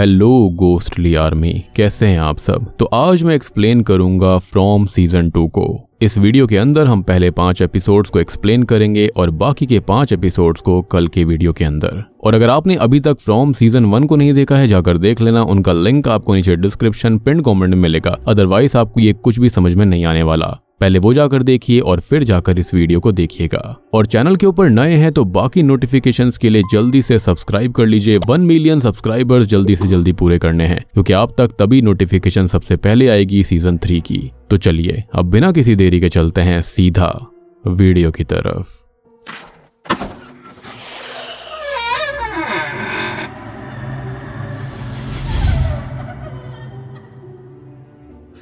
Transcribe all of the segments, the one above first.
hello ghostly army कैसे हैं आप सब तो आज मैं एक्सप्लेन करूंगा फ्रॉम सीजन टू को इस वीडियो के अंदर हम पहले पांच एपिसोड्स को एक्सप्लेन करेंगे और बाकी के पांच एपिसोड्स को कल के वीडियो के अंदर और अगर आपने अभी तक फ्रॉम सीजन वन को नहीं देखा है जाकर देख लेना उनका लिंक आपको नीचे डिस्क्रिप्शन पिन कॉमेंट में मिलेगा अदरवाइज आपको ये कुछ भी समझ में नहीं आने वाला पहले वो जाकर देखिए और फिर जाकर इस वीडियो को देखिएगा और चैनल के ऊपर नए हैं तो बाकी नोटिफिकेशंस के लिए जल्दी से सब्सक्राइब कर लीजिए वन मिलियन सब्सक्राइबर्स जल्दी से जल्दी पूरे करने हैं क्योंकि आप तक तभी नोटिफिकेशन सबसे पहले आएगी सीजन थ्री की तो चलिए अब बिना किसी देरी के चलते हैं सीधा वीडियो की तरफ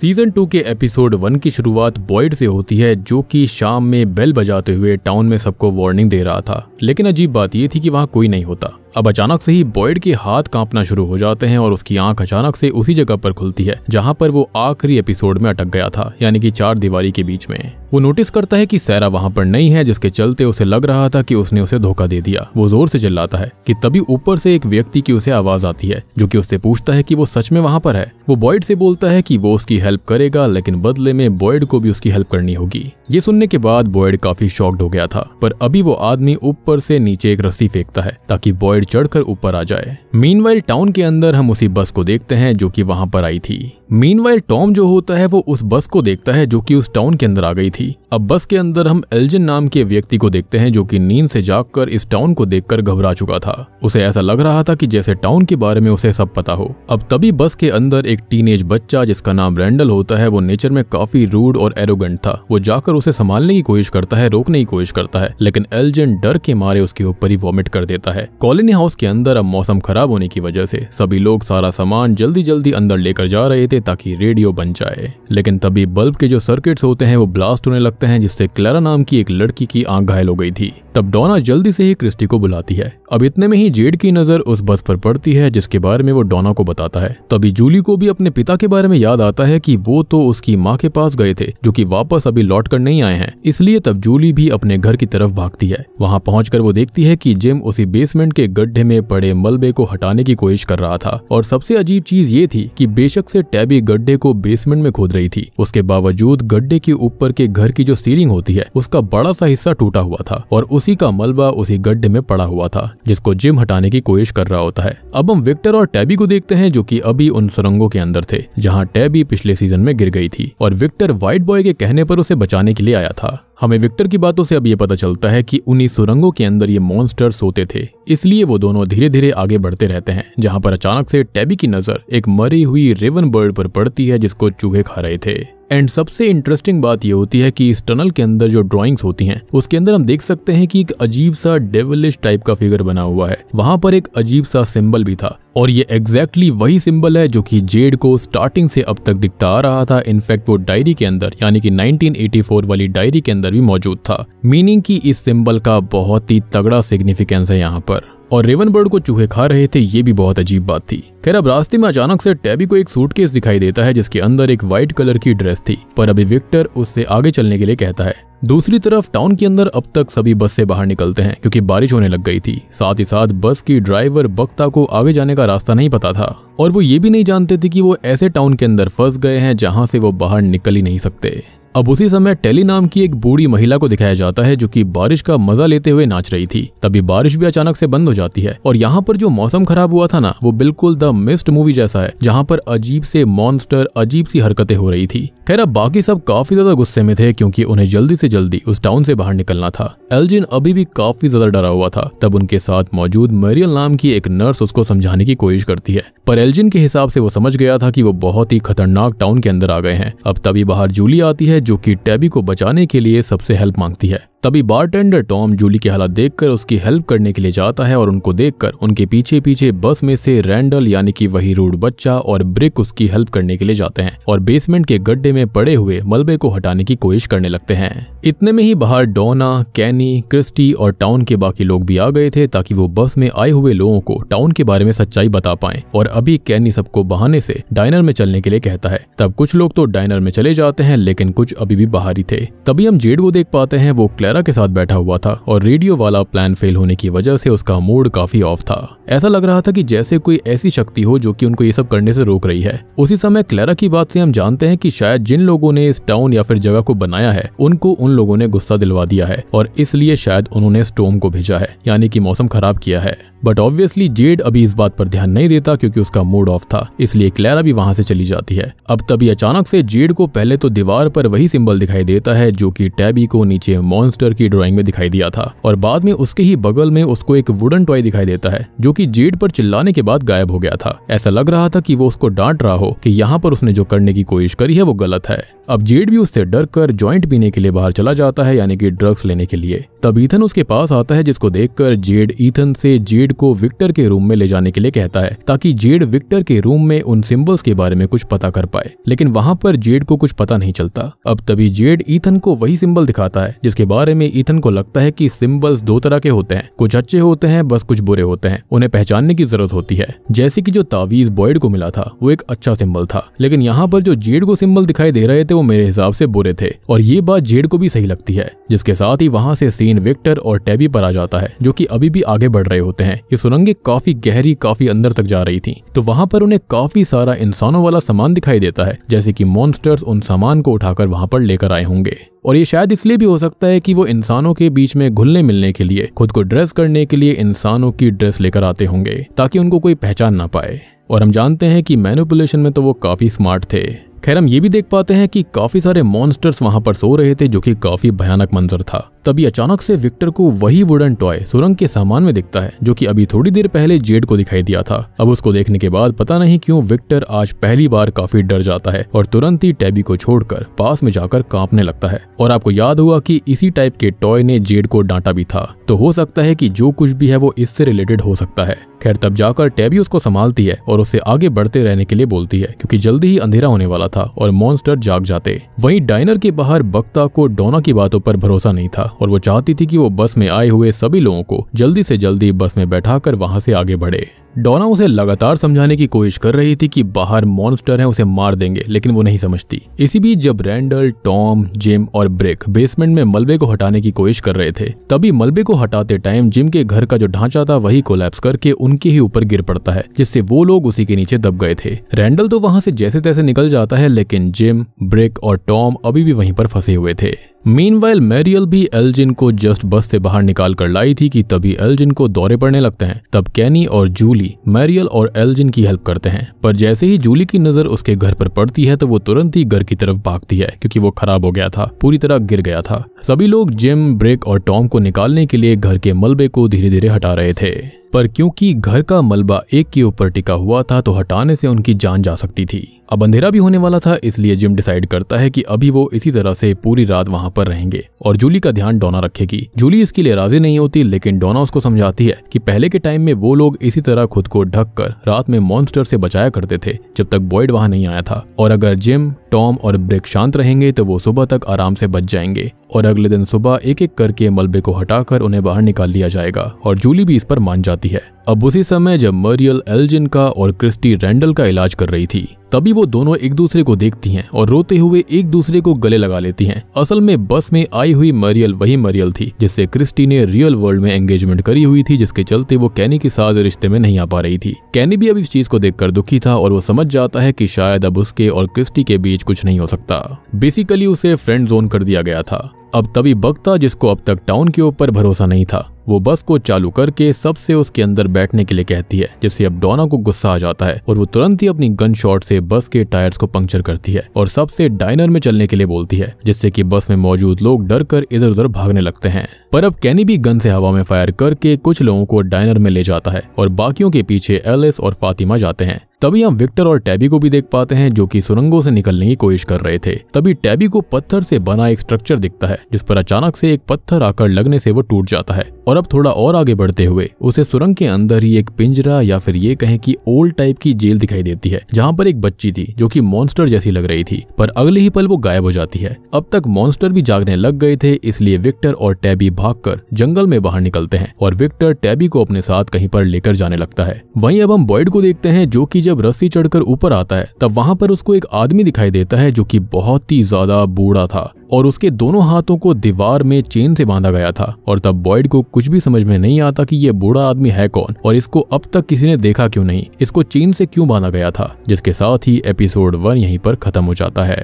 सीजन टू के एपिसोड वन की शुरुआत बॉयड से होती है जो कि शाम में बेल बजाते हुए टाउन में सबको वार्निंग दे रहा था लेकिन अजीब बात यह थी कि वहां कोई नहीं होता अब अचानक से ही बॉयड के हाथ कांपना शुरू हो जाते हैं और उसकी आंख अचानक से उसी जगह पर खुलती है जहां पर वो आखिरी एपिसोड में अटक गया था यानी कि चार दीवारी के बीच में वो नोटिस करता है कि सैरा वहां पर नहीं है जिसके चलते उसे लग रहा था कि उसने उसे धोखा दे दिया वो जोर से चिल्लाता है कि तभी ऊपर से एक व्यक्ति की उसे आवाज आती है जो कि उससे पूछता है कि वो सच में वहां पर है वो बॉयड से बोलता है कि वो उसकी हेल्प करेगा लेकिन बदले में बॉयड को भी उसकी हेल्प करनी होगी ये सुनने के बाद बॉयड काफी शॉक्ड हो गया था पर अभी वो आदमी ऊपर से नीचे एक रस्सी फेंकता है ताकि बॉयड बढ़ चढ़कर ऊपर आ जाए मीनवाइल टाउन के अंदर हम उसी बस को देखते हैं जो कि वहां पर आई थी मीनवाइल टॉम जो होता है वो उस बस को देखता है जो कि उस टाउन के अंदर आ गई थी अब बस के अंदर हम एल्जिन नाम के व्यक्ति को देखते हैं जो कि नींद से जागकर इस टाउन को देखकर घबरा चुका था उसे ऐसा लग रहा था कि जैसे टाउन के बारे में उसे सब पता हो अब तभी बस के अंदर एक टीनेज बच्चा जिसका नाम रैंडल होता है वो नेचर में काफी रूड और एरोगेंट था वो जाकर उसे संभालने की कोशिश करता है रोकने की कोशिश करता है लेकिन एल्जिन डर के मारे उसके ऊपर ही वॉमिट कर देता है कॉलोनी हाउस के अंदर अब मौसम खराब होने की वजह से सभी लोग सारा सामान जल्दी जल्दी अंदर लेकर जा रहे थे सके ताकि रेडियो बन जाए लेकिन तभी बल्ब के जो सर्किट्स होते हैं वो ब्लास्ट होने लगते हैं जिससे क्लारा नाम की एक लड़की की आंख घायल हो गई थी तब डोना जल्दी से ही क्रिस्टी को बुलाती है अब इतने में ही जेड की नजर उस बस पर पड़ती है जिसके बारे में वो डोना को बताता है तभी जूली को भी अपने पिता के बारे में याद आता है कि वो तो उसकी माँ के पास गए थे जो कि वापस अभी लौट कर नहीं आए हैं इसलिए तब जूली भी अपने घर की तरफ भागती है वहाँ पहुँच वो देखती है की जिम उसी बेसमेंट के गड्ढे में पड़े मलबे को हटाने की कोशिश कर रहा था और सबसे अजीब चीज ये थी की बेशक से टैब भी गड्ढे को बेसमेंट में खोद रही थी उसके बावजूद गड्ढे के ऊपर के घर की जो सीलिंग होती है उसका बड़ा सा हिस्सा टूटा हुआ था और उसी का मलबा उसी गड्ढे में पड़ा हुआ था जिसको जिम हटाने की कोशिश कर रहा होता है अब हम विक्टर और टैबी को देखते हैं जो की अभी उन सुरंगों के अंदर थे जहाँ टैबी पिछले सीजन में गिर गई थी और विक्टर व्हाइट बॉय के कहने पर उसे बचाने के लिए आया था हमें विक्टर की बातों से अब ये पता चलता है कि उन्हीं सुरंगों के अंदर ये मॉन्स्टर सोते थे इसलिए वो दोनों धीरे धीरे आगे बढ़ते रहते हैं जहां पर अचानक से टैबी की नजर एक मरी हुई रेवन बर्ड पर पड़ती है जिसको चूहे खा रहे थे एंड सबसे इंटरेस्टिंग बात यह होती है कि इस टनल के अंदर जो ड्राइंग्स होती हैं उसके अंदर हम देख सकते हैं कि एक अजीब सा डेवलिश टाइप का फिगर बना हुआ है वहां पर एक अजीब सा सिंबल भी था और ये एग्जैक्टली exactly वही सिंबल है जो कि जेड को स्टार्टिंग से अब तक दिखता आ रहा था इनफैक्ट वो डायरी के अंदर यानी कि 1984 वाली डायरी के अंदर भी मौजूद था मीनिंग की इस सिंबल का बहुत ही तगड़ा सिग्निफिकेंस है यहाँ पर और रेवन बर्ड को चूहे खा रहे थे ये भी बहुत अजीब बात थी खैर अब रास्ते में अचानक से टैबी को एक सूटकेस दिखाई देता है जिसके अंदर एक व्हाइट कलर की ड्रेस थी पर अभी विक्टर उससे आगे चलने के लिए कहता है दूसरी तरफ टाउन के अंदर अब तक सभी बस से बाहर निकलते हैं क्योंकि बारिश होने लग गई थी साथ ही साथ बस की ड्राइवर बक्ता को आगे जाने का रास्ता नहीं पता था और वो ये भी नहीं जानते थे कि वो ऐसे टाउन के अंदर फंस गए हैं जहाँ से वो बाहर निकल ही नहीं सकते अब उसी समय टेली नाम की एक बूढ़ी महिला को दिखाया जाता है जो कि बारिश का मजा लेते हुए नाच रही थी तभी बारिश भी अचानक से बंद हो जाती है और यहाँ पर जो मौसम खराब हुआ था ना वो बिल्कुल द मिस्ट मूवी जैसा है जहाँ पर अजीब से मॉन्स्टर अजीब सी हरकतें हो रही थी खैर अब बाकी सब काफी ज्यादा गुस्से में थे क्योंकि उन्हें जल्दी से जल्दी उस टाउन से बाहर निकलना था एल्जिन अभी भी काफी ज्यादा डरा हुआ था तब उनके साथ मौजूद मेरियल नाम की एक नर्स उसको समझाने की कोशिश करती है पर एल्जिन के हिसाब से वो समझ गया था कि वो बहुत ही खतरनाक टाउन के अंदर आ गए हैं अब तभी बाहर जूली आती है जो की टैबी को बचाने के लिए सबसे हेल्प मांगती है तभी बारटेंडर टॉम जूली की हालत देखकर उसकी हेल्प करने के लिए जाता है और उनको देखकर उनके पीछे पीछे बस में से रैंडल यानी कि वही रूड बच्चा और ब्रिक उसकी हेल्प करने के लिए जाते हैं और बेसमेंट के गड्ढे में पड़े हुए मलबे को हटाने की कोशिश करने लगते हैं इतने में ही बाहर डोना कैनी क्रिस्टी और टाउन के बाकी लोग भी आ गए थे ताकि वो बस में आए हुए लोगों को टाउन के बारे में सच्चाई बता पाए और अभी कैनी सबको बहाने से डाइनर में चलने के लिए कहता है तब कुछ लोग तो डाइनर में चले जाते हैं लेकिन कुछ अभी भी बाहर ही थे तभी हम जेड वो देख पाते हैं वो वगैरह के साथ बैठा हुआ था और रेडियो वाला प्लान फेल होने की वजह से उसका मूड काफी ऑफ था ऐसा लग रहा था कि जैसे कोई ऐसी शक्ति हो जो कि उनको ये सब करने से रोक रही है उसी समय क्लेरा की बात से हम जानते हैं कि शायद जिन लोगों ने इस टाउन या फिर जगह को बनाया है उनको उन लोगों ने गुस्सा दिलवा दिया है और इसलिए शायद उन्होंने स्टोम को भेजा है यानी कि मौसम खराब किया है बट ऑब्वियसली जेड अभी इस बात पर ध्यान नहीं देता क्योंकि उसका मूड ऑफ था इसलिए क्लैरा भी वहां से चली जाती है अब तभी अचानक से जेड को पहले तो दीवार पर वही सिंबल दिखाई देता है जो कि टैबी को नीचे मॉन्स्टर की ड्राइंग में दिखाई दिया था और बाद में उसके ही बगल में उसको एक वुडन टॉय दिखाई देता है जो की जेड पर चिल्लाने के बाद गायब हो गया था ऐसा लग रहा था की वो उसको डांट रहा हो की यहाँ पर उसने जो करने की कोशिश करी है वो गलत है अब जेड भी उससे डर कर ज्वाइंट पीने के लिए बाहर चला जाता है यानी कि ड्रग्स लेने के लिए तब ईथन उसके पास आता है जिसको देखकर जेड ईथन से जेड जेड को विक्टर के रूम में ले जाने के लिए कहता है ताकि जेड विक्टर के रूम में उन सिंबल्स के बारे में कुछ पता कर पाए लेकिन वहां पर जेड को कुछ पता नहीं चलता अब तभी जेड ईथन को वही सिंबल दिखाता है जिसके बारे में ईथन को लगता है की सिंबल्स दो तरह के होते हैं कुछ अच्छे होते हैं बस कुछ बुरे होते हैं उन्हें पहचानने की जरूरत होती है जैसे की जो तावीज बॉयड को मिला था वो एक अच्छा सिंबल था लेकिन यहाँ पर जो जेड को सिंबल दिखाई दे रहे थे वो मेरे हिसाब से बुरे थे और ये बात जेड को भी सही लगती है जिसके साथ ही वहाँ से सीन विक्टर और टैबी पर आ जाता है जो की अभी भी आगे बढ़ रहे होते हैं ये सुरंगें काफी गहरी काफी अंदर तक जा रही थी तो वहाँ पर उन्हें काफी सारा इंसानों वाला सामान दिखाई देता है जैसे की मॉन्स्टर्स उन सामान को उठाकर वहाँ पर लेकर आए होंगे और ये शायद इसलिए भी हो सकता है कि वो इंसानों के बीच में घुलने मिलने के लिए खुद को ड्रेस करने के लिए इंसानों की ड्रेस लेकर आते होंगे ताकि उनको कोई पहचान ना पाए और हम जानते हैं कि मैनुपुलेशन में तो वो काफी स्मार्ट थे खैर हम ये भी देख पाते हैं कि काफी सारे मॉन्स्टर्स वहां पर सो रहे थे जो कि काफी भयानक मंजर था तभी अचानक से विक्टर को वही वुडन टॉय सुरंग के सामान में दिखता है जो कि अभी थोड़ी देर पहले जेड को दिखाई दिया था अब उसको देखने के बाद पता नहीं क्यों विक्टर आज पहली बार काफी डर जाता है और तुरंत ही टैबी को छोड़कर पास में जाकर कांपने लगता है और आपको याद हुआ कि इसी टाइप के टॉय ने जेड को डांटा भी था तो हो सकता है कि जो कुछ भी है वो इससे रिलेटेड हो सकता है खैर तब जाकर टैबी उसको संभालती है और उसे आगे बढ़ते रहने के लिए बोलती है क्योंकि जल्दी ही अंधेरा होने वाला था और मॉन्स्टर जाग जाते वहीं डाइनर के बाहर बक्ता को डोना की बातों पर भरोसा नहीं था और वो चाहती थी कि वो बस में आए हुए सभी लोगों को जल्दी से जल्दी बस में कर वहां से आगे बढ़े डोना उसे लगातार समझाने की कोशिश कर रही थी कि बाहर मॉन्स्टर हैं उसे मार देंगे लेकिन वो नहीं समझती इसी बीच जब रैंडल टॉम जिम और ब्रेक बेसमेंट में मलबे को हटाने की कोशिश कर रहे थे तभी मलबे को हटाते टाइम जिम के घर का जो ढांचा था वही कोलैप्स करके उनके ही ऊपर गिर पड़ता है जिससे वो लोग उसी के नीचे दब गए थे रैंडल तो वहां से जैसे तैसे निकल जाता है लेकिन जिम ब्रेक और टॉम अभी भी वहीं पर फंसे हुए थे मीन वाइल मेरियल भी एलजिन को जस्ट बस से बाहर निकाल कर लाई थी कि तभी एलजिन को दौरे पड़ने लगते हैं तब कैनी और जूल जूली मैरियल और एल्जिन की हेल्प करते हैं पर जैसे ही जूली की नजर उसके घर पर पड़ती है तो वो तुरंत ही घर की तरफ भागती है क्योंकि वो खराब हो गया था पूरी तरह गिर गया था सभी लोग जिम ब्रेक और टॉम को निकालने के लिए घर के मलबे को धीरे धीरे हटा रहे थे पर क्योंकि घर का मलबा एक के ऊपर टिका हुआ था तो हटाने से उनकी जान जा सकती थी अब अंधेरा भी होने वाला था इसलिए जिम डिसाइड करता है कि अभी वो इसी तरह से पूरी रात वहां पर रहेंगे और जूली का ध्यान डोना रखेगी जूली इसके लिए राजी नहीं होती लेकिन डोना उसको समझाती है कि पहले के टाइम में वो लोग इसी तरह खुद को ढक कर रात में मॉन्स्टर से बचाया करते थे जब तक बॉयड वहां नहीं आया था और अगर जिम टॉम और ब्रेक शांत रहेंगे तो वो सुबह तक आराम से बच जाएंगे और अगले दिन सुबह एक एक करके मलबे को हटाकर उन्हें बाहर निकाल लिया जाएगा और जूली भी इस पर मान जाती जाती है अब उसी समय जब मरियल एल्जिन का और क्रिस्टी रैंडल का इलाज कर रही थी तभी वो दोनों एक दूसरे को देखती हैं और रोते हुए एक दूसरे को गले लगा लेती हैं असल में बस में आई हुई मरियल वही मरियल थी जिससे क्रिस्टी ने रियल वर्ल्ड में एंगेजमेंट करी हुई थी जिसके चलते वो कैनी के साथ रिश्ते में नहीं आ पा रही थी कैनी भी अब इस चीज को देख दुखी था और वो समझ जाता है की शायद अब उसके और क्रिस्टी के बीच कुछ नहीं हो सकता बेसिकली उसे फ्रेंड जोन कर दिया गया था अब तभी बक्ता जिसको अब तक टाउन के ऊपर भरोसा नहीं था वो बस को चालू करके सबसे उसके अंदर बैठने के लिए कहती है जिससे अब डोना को गुस्सा आ जाता है और वो तुरंत ही अपनी गन शॉट से बस के टायर्स को पंक्चर करती है और सबसे डाइनर में चलने के लिए बोलती है जिससे की बस में मौजूद लोग डर कर इधर उधर भागने लगते हैं पर अब कैनी भी गन से हवा में फायर करके कुछ लोगों को डाइनर में ले जाता है और बाकियों के पीछे एलिस और फातिमा जाते हैं तभी हम विक्टर और टैबी को भी देख पाते हैं जो कि सुरंगों से निकलने की कोशिश कर रहे थे तभी टैबी को पत्थर से बना एक स्ट्रक्चर दिखता है जिस पर अचानक से एक पत्थर आकर लगने से वो टूट जाता है और अब थोड़ा और आगे बढ़ते हुए उसे सुरंग के अंदर ही एक पिंजरा या फिर ये कहें कि ओल्ड टाइप की जेल दिखाई देती है जहाँ पर एक बच्ची थी जो की मॉन्स्टर जैसी लग रही थी पर अगले ही पल वो गायब हो जाती है अब तक मॉन्स्टर भी जागने लग गए थे इसलिए विक्टर और टैबी भाग जंगल में बाहर निकलते हैं और विक्टर टैबी को अपने साथ कहीं पर लेकर जाने लगता है वहीं अब हम बॉयड को देखते हैं जो की जब रस्सी चढ़कर ऊपर आता है तब वहां पर उसको एक आदमी दिखाई देता है जो कि बहुत ही ज्यादा बूढ़ा था और उसके दोनों हाथों को दीवार में चेन से बांधा गया था और तब बॉयड को कुछ भी समझ में नहीं आता कि ये बूढ़ा आदमी है कौन और इसको अब तक किसी ने देखा क्यों नहीं इसको चेन से क्यों बांधा गया था जिसके साथ ही एपिसोड वन यहीं पर खत्म हो जाता है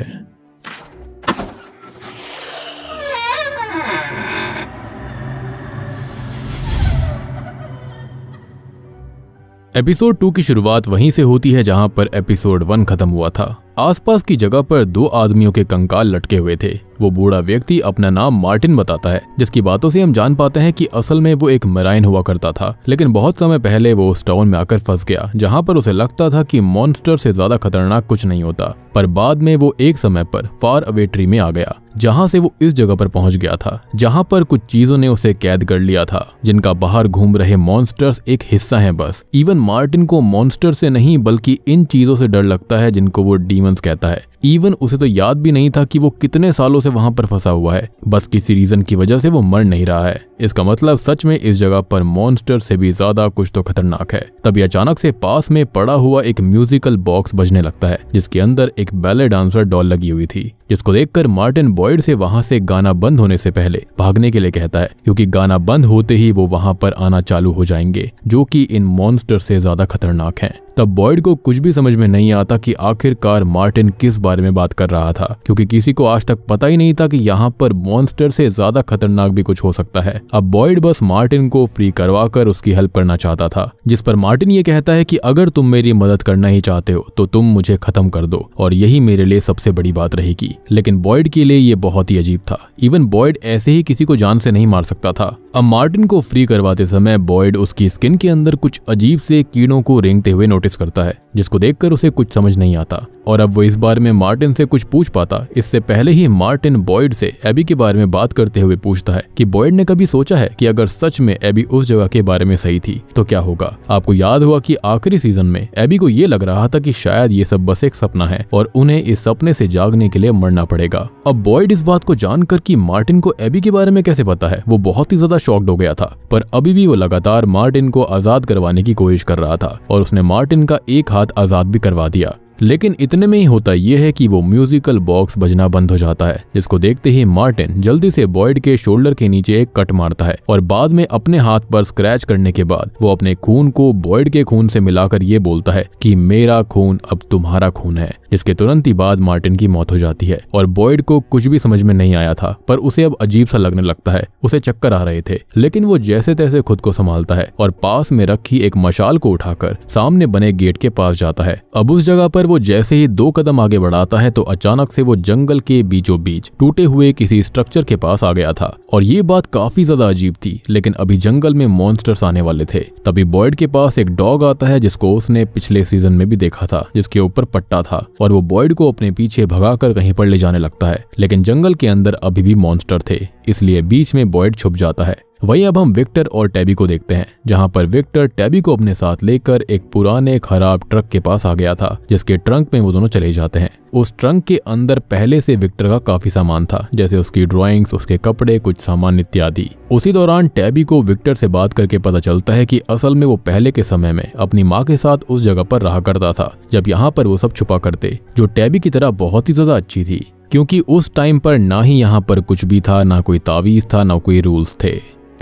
एपिसोड टू की शुरुआत वहीं से होती है जहां पर एपिसोड वन खत्म हुआ था आसपास की जगह पर दो आदमियों के कंकाल लटके हुए थे वो बूढ़ा व्यक्ति अपना नाम मार्टिन बताता है जिसकी बातों से हम जान पाते हैं कि असल में वो एक मराइन हुआ करता था लेकिन बहुत समय पहले वो उस टाउन में आकर फंस गया जहाँ पर उसे लगता था कि मॉन्स्टर से ज्यादा खतरनाक कुछ नहीं होता पर बाद में वो एक समय पर फार अवे ट्री में आ गया जहाँ से वो इस जगह पर पहुंच गया था जहाँ पर कुछ चीजों ने उसे कैद कर लिया था जिनका बाहर घूम रहे मॉन्स्टर्स एक हिस्सा हैं बस इवन मार्टिन को मॉन्स्टर से नहीं बल्कि इन चीजों से डर लगता है जिनको वो डीमंस कहता है इवन उसे तो याद भी नहीं था कि वो कितने सालों से वहां पर फंसा हुआ है बस किसी रीजन की वजह से वो मर नहीं रहा है इसका मतलब सच में इस जगह पर मॉन्स्टर से भी ज्यादा कुछ तो खतरनाक है तभी अचानक से पास में पड़ा हुआ एक म्यूजिकल बॉक्स बजने लगता है जिसके अंदर एक बैले डांसर डॉल लगी हुई थी जिसको देखकर मार्टिन बॉयड से वहां से गाना बंद होने से पहले भागने के लिए कहता है क्योंकि गाना बंद होते ही वो वहां पर आना चालू हो जाएंगे जो कि इन मॉन्स्टर से ज्यादा खतरनाक हैं तब बॉयड को कुछ भी समझ में नहीं आता कि आखिरकार मार्टिन किस बारे में बात कर रहा था क्योंकि किसी को आज तक पता ही नहीं था कि यहाँ पर मॉन्स्टर से ज्यादा खतरनाक भी कुछ हो सकता है अब बॉयड बस मार्टिन को फ्री करवा कर उसकी हेल्प करना चाहता था जिस पर मार्टिन ये कहता है कि अगर तुम मेरी मदद करना ही चाहते हो तो तुम मुझे खत्म कर दो और यही मेरे लिए सबसे बड़ी बात रहेगी लेकिन बॉयड के लिए ये बहुत ही अजीब था इवन बॉयड ऐसे ही किसी को जान से नहीं मार सकता था अब मार्टिन को फ्री करवाते समय बॉयड उसकी स्किन के अंदर कुछ अजीब से कीड़ों को रेंगते हुए नोटिस करता है जिसको देखकर उसे कुछ समझ नहीं आता और अब वो इस बारे में मार्टिन से कुछ पूछ पाता इससे पहले ही मार्टिन बॉयड से एबी के बारे में बात करते हुए पूछता है कि बॉयड ने कभी सोचा है कि अगर सच में एबी उस जगह के बारे में सही थी तो क्या होगा आपको याद हुआ कि आखिरी सीजन में एबी को ये लग रहा था कि शायद ये सब बस एक सपना है और उन्हें इस सपने से जागने के लिए मरना पड़ेगा अब बॉयड इस बात को जानकर की मार्टिन को एबी के बारे में कैसे पता है वो बहुत ही ज्यादा शॉक्ड हो गया था पर अभी भी वो लगातार मार्टिन को आजाद करवाने की कोशिश कर रहा था और उसने मार्टिन का एक हाथ आजाद भी करवा दिया लेकिन इतने में ही होता यह है कि वो म्यूजिकल बॉक्स बजना बंद हो जाता है जिसको देखते ही मार्टिन जल्दी से बॉयड के शोल्डर के नीचे एक कट मारता है और बाद में अपने हाथ पर स्क्रैच करने के बाद वो अपने खून को बॉयड के खून से मिलाकर ये बोलता है कि मेरा खून अब तुम्हारा खून है इसके तुरंत ही बाद मार्टिन की मौत हो जाती है और बॉयड को कुछ भी समझ में नहीं आया था पर उसे अब अजीब सा लगने लगता है उसे चक्कर आ रहे थे लेकिन वो जैसे तैसे खुद को संभालता है और पास में रखी एक मशाल को उठाकर सामने बने गेट के पास जाता है अब उस जगह पर मगर वो जैसे ही दो कदम आगे बढ़ाता है तो अचानक से वो जंगल के बीचों बीच टूटे हुए किसी स्ट्रक्चर के पास आ गया था और ये बात काफी ज्यादा अजीब थी लेकिन अभी जंगल में मॉन्स्टर्स आने वाले थे तभी बॉयड के पास एक डॉग आता है जिसको उसने पिछले सीजन में भी देखा था जिसके ऊपर पट्टा था और वो बॉयड को अपने पीछे कर कहीं पर ले जाने लगता है लेकिन जंगल के अंदर अभी भी मॉन्स्टर थे इसलिए बीच में बॉयड छुप जाता है वहीं अब हम विक्टर और टैबी को देखते हैं जहां पर विक्टर टैबी को अपने साथ लेकर एक पुराने खराब ट्रक के पास आ गया था जिसके ट्रंक में वो दोनों चले जाते हैं उस ट्रंक के अंदर पहले से विक्टर का काफी सामान था जैसे उसकी ड्राइंग्स उसके कपड़े कुछ सामान इत्यादि उसी दौरान टैबी को विक्टर से बात करके पता चलता है कि असल में वो पहले के समय में अपनी माँ के साथ उस जगह पर रहा करता था जब यहाँ पर वो सब छुपा करते जो टैबी की तरह बहुत ही ज्यादा अच्छी थी क्योंकि उस टाइम पर ना ही यहाँ पर कुछ भी था ना कोई तावीज था ना कोई रूल्स थे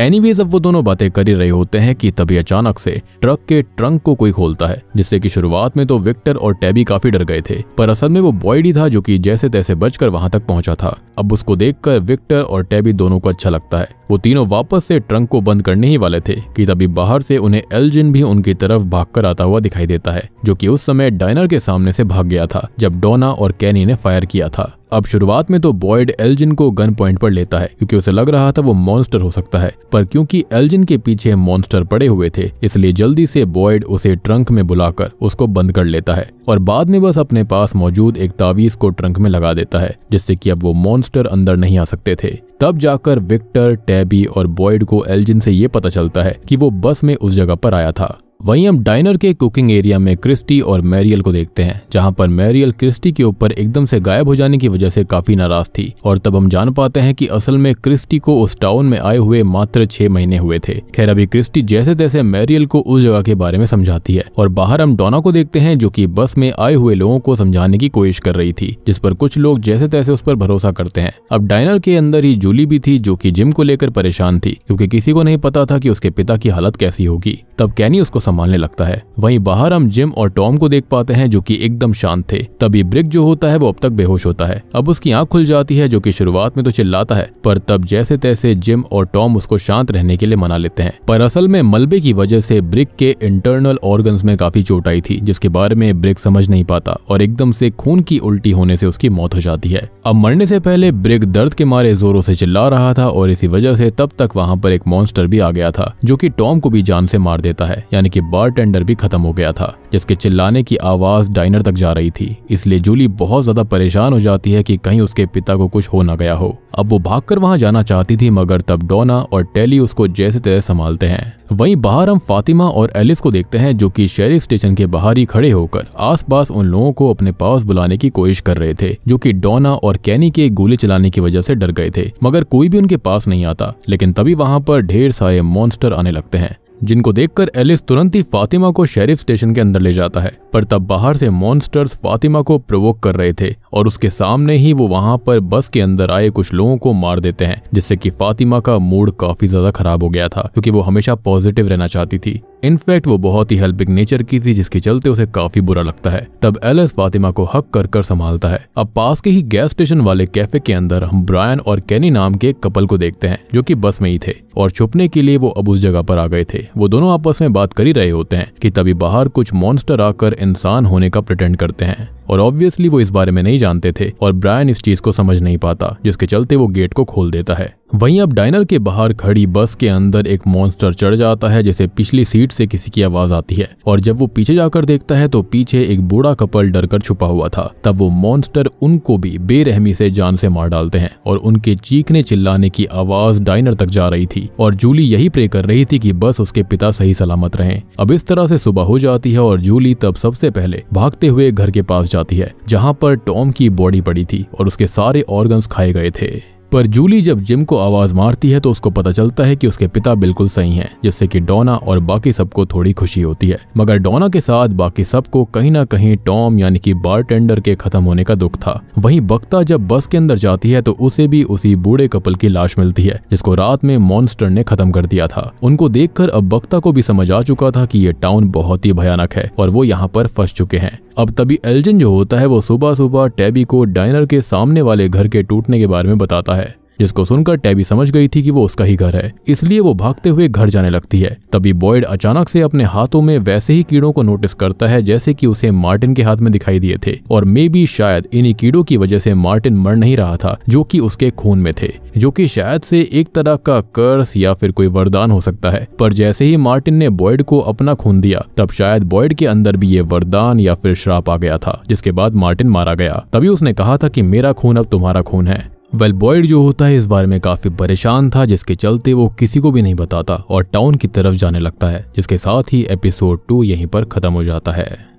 एनीवेज अब वो दोनों बातें कर ही रहे होते हैं कि तभी अचानक से ट्रक के ट्रंक को कोई खोलता है जिससे कि शुरुआत में तो विक्टर और टैबी काफी डर गए थे पर असल में वो बॉयड ही था जो कि जैसे तैसे बचकर वहां तक पहुंचा था अब उसको देखकर विक्टर और टैबी दोनों को अच्छा लगता है वो तीनों वापस से ट्रंक को बंद करने ही वाले थे कि तभी बाहर से उन्हें एल्जिन भी उनकी तरफ भागकर आता हुआ दिखाई देता है जो कि उस समय डाइनर के सामने से भाग गया था जब डोना और कैनी ने फायर किया था अब शुरुआत में तो बॉयड एलजिन को गन पॉइंट पर लेता है क्योंकि उसे लग रहा था वो मॉन्स्टर हो सकता है पर क्योंकि एल्जिन के पीछे मॉन्स्टर पड़े हुए थे इसलिए जल्दी से बॉयड उसे ट्रंक में बुलाकर उसको बंद कर लेता है और बाद में बस अपने पास मौजूद एक तावीज को ट्रंक में लगा देता है जिससे कि अब वो मॉन्स्टर अंदर नहीं आ सकते थे तब जाकर विक्टर टैबी और बॉयड को एल्जिन से ये पता चलता है कि वो बस में उस जगह पर आया था वहीं हम डाइनर के कुकिंग एरिया में क्रिस्टी और मैरियल को देखते हैं जहां पर मैरियल क्रिस्टी के ऊपर एकदम से गायब हो जाने की वजह से काफी नाराज थी और तब हम जान पाते हैं कि असल में क्रिस्टी को उस टाउन में आए हुए मात्र छह महीने हुए थे खैर अभी क्रिस्टी जैसे तैसे मैरियल को उस जगह के बारे में समझाती है और बाहर हम डोना को देखते हैं जो की बस में आए हुए लोगों को समझाने की कोशिश कर रही थी जिस पर कुछ लोग जैसे तैसे उस पर भरोसा करते हैं अब डाइनर के अंदर ही जूली भी थी जो की जिम को लेकर परेशान थी क्यूँकी किसी को नहीं पता था की उसके पिता की हालत कैसी होगी तब कैनी उसको संभालने लगता है वही बाहर हम जिम और टॉम को देख पाते हैं जो की एकदम शांत थे तभी ब्रिक जो होता है वो अब तक बेहोश होता है अब उसकी आंख खुल जाती है जो की शुरुआत में तो चिल्लाता है पर तब जैसे तैसे जिम और टॉम उसको शांत रहने के लिए मना लेते हैं पर असल में मलबे की वजह से ब्रिक के इंटरनल ऑर्गन्स में काफी चोट आई थी जिसके बारे में ब्रिक समझ नहीं पाता और एकदम से खून की उल्टी होने से उसकी मौत हो जाती है अब मरने से पहले ब्रिक दर्द के मारे जोरों से चिल्ला रहा था और इसी वजह से तब तक वहां पर एक मॉन्स्टर भी आ गया था जो कि टॉम को भी जान से मार देता है यानी कि बारटेंडर भी खत्म हो गया था जिसके चिल्लाने की आवाज डाइनर तक जा रही थी इसलिए जूली बहुत ज्यादा परेशान हो जाती है कि कहीं उसके पिता को कुछ हो ना गया हो अब वो भागकर वहां जाना चाहती थी मगर तब डोना और टेली उसको जैसे तैसे संभालते हैं वहीं बाहर हम फातिमा और एलिस को देखते हैं जो कि शेरिफ स्टेशन के बाहर ही खड़े होकर आसपास उन लोगों को अपने पास बुलाने की कोशिश कर रहे थे जो कि डोना और कैनी के गोली चलाने की वजह से डर गए थे मगर कोई भी उनके पास नहीं आता लेकिन तभी वहां पर ढेर सारे मॉन्स्टर आने लगते हैं जिनको देखकर एलिस तुरंत ही फातिमा को शेरिफ स्टेशन के अंदर ले जाता है पर तब बाहर से मॉन्स्टर्स फातिमा को प्रवोक कर रहे थे और उसके सामने ही वो वहां पर बस के अंदर आए कुछ लोगों को मार देते हैं जिससे कि फातिमा का मूड काफी ज्यादा खराब हो गया था क्योंकि वो हमेशा पॉजिटिव रहना चाहती थी इनफैक्ट वो बहुत ही हेल्पिंग नेचर की थी जिसके चलते उसे काफी बुरा लगता है तब एलिस फातिमा को हक कर कर संभालता है अब पास के ही गैस स्टेशन वाले कैफे के अंदर हम ब्रायन और कैनी नाम के एक कपल को देखते हैं जो कि बस में ही थे और छुपने के लिए वो अब उस जगह पर आ गए थे वो दोनों आपस में बात कर ही रहे होते हैं कि तभी बाहर कुछ मॉन्स्टर आकर इंसान होने का प्रटेंड करते हैं और ऑब्वियसली वो इस बारे में नहीं जानते थे और ब्रायन इस चीज को समझ नहीं पाता जिसके चलते वो गेट को खोल देता है वहीं अब डाइनर के बाहर खड़ी बस के अंदर एक मॉन्स्टर चढ़ जाता है जिसे पिछली सीट से किसी की आवाज आती है और जब वो पीछे जाकर देखता है तो पीछे एक बूढ़ा कपल डर कर छुपा हुआ था तब वो मॉन्स्टर उनको भी बेरहमी से जान से मार डालते हैं और उनके चीखने चिल्लाने की आवाज डाइनर तक जा रही थी और जूली यही प्रे कर रही थी कि बस उसके पिता सही सलामत रहे अब इस तरह से सुबह हो जाती है और जूली तब सबसे पहले भागते हुए घर के पास जाती है जहां पर टॉम की बॉडी पड़ी थी और उसके सारे ऑर्गन्स खाए गए थे पर जूली जब जिम को आवाज मारती है तो उसको पता चलता है कि उसके पिता बिल्कुल सही हैं, जिससे कि डोना और बाकी सबको थोड़ी खुशी होती है मगर डोना के साथ बाकी सबको कहीं ना कहीं टॉम यानी कि बारटेंडर के खत्म होने का दुख था वहीं बक्ता जब बस के अंदर जाती है तो उसे भी उसी बूढ़े कपल की लाश मिलती है जिसको रात में मॉन्स्टर ने खत्म कर दिया था उनको देख अब बक्ता को भी समझ आ चुका था की ये टाउन बहुत ही भयानक है और वो यहाँ पर फंस चुके हैं अब तभी एल्जिन जो होता है वो सुबह सुबह टैबी को डाइनर के सामने वाले घर के टूटने के बारे में बताता है जिसको सुनकर टैबी समझ गई थी कि वो उसका ही घर है इसलिए वो भागते हुए घर जाने लगती है तभी बॉयड अचानक से अपने हाथों में वैसे ही कीड़ों को नोटिस करता है जैसे कि उसे मार्टिन के हाथ में दिखाई दिए थे और मे बी शायद इन्हीं कीड़ों की वजह से मार्टिन मर नहीं रहा था जो कि उसके खून में थे जो कि शायद से एक तरह का कर्स या फिर कोई वरदान हो सकता है पर जैसे ही मार्टिन ने बॉयड को अपना खून दिया तब शायद बॉयड के अंदर भी ये वरदान या फिर श्राप आ गया था जिसके बाद मार्टिन मारा गया तभी उसने कहा था कि मेरा खून अब तुम्हारा खून है वेल बॉयड जो होता है इस बारे में काफी परेशान था जिसके चलते वो किसी को भी नहीं बताता और टाउन की तरफ जाने लगता है जिसके साथ ही एपिसोड टू यहीं पर खत्म हो जाता है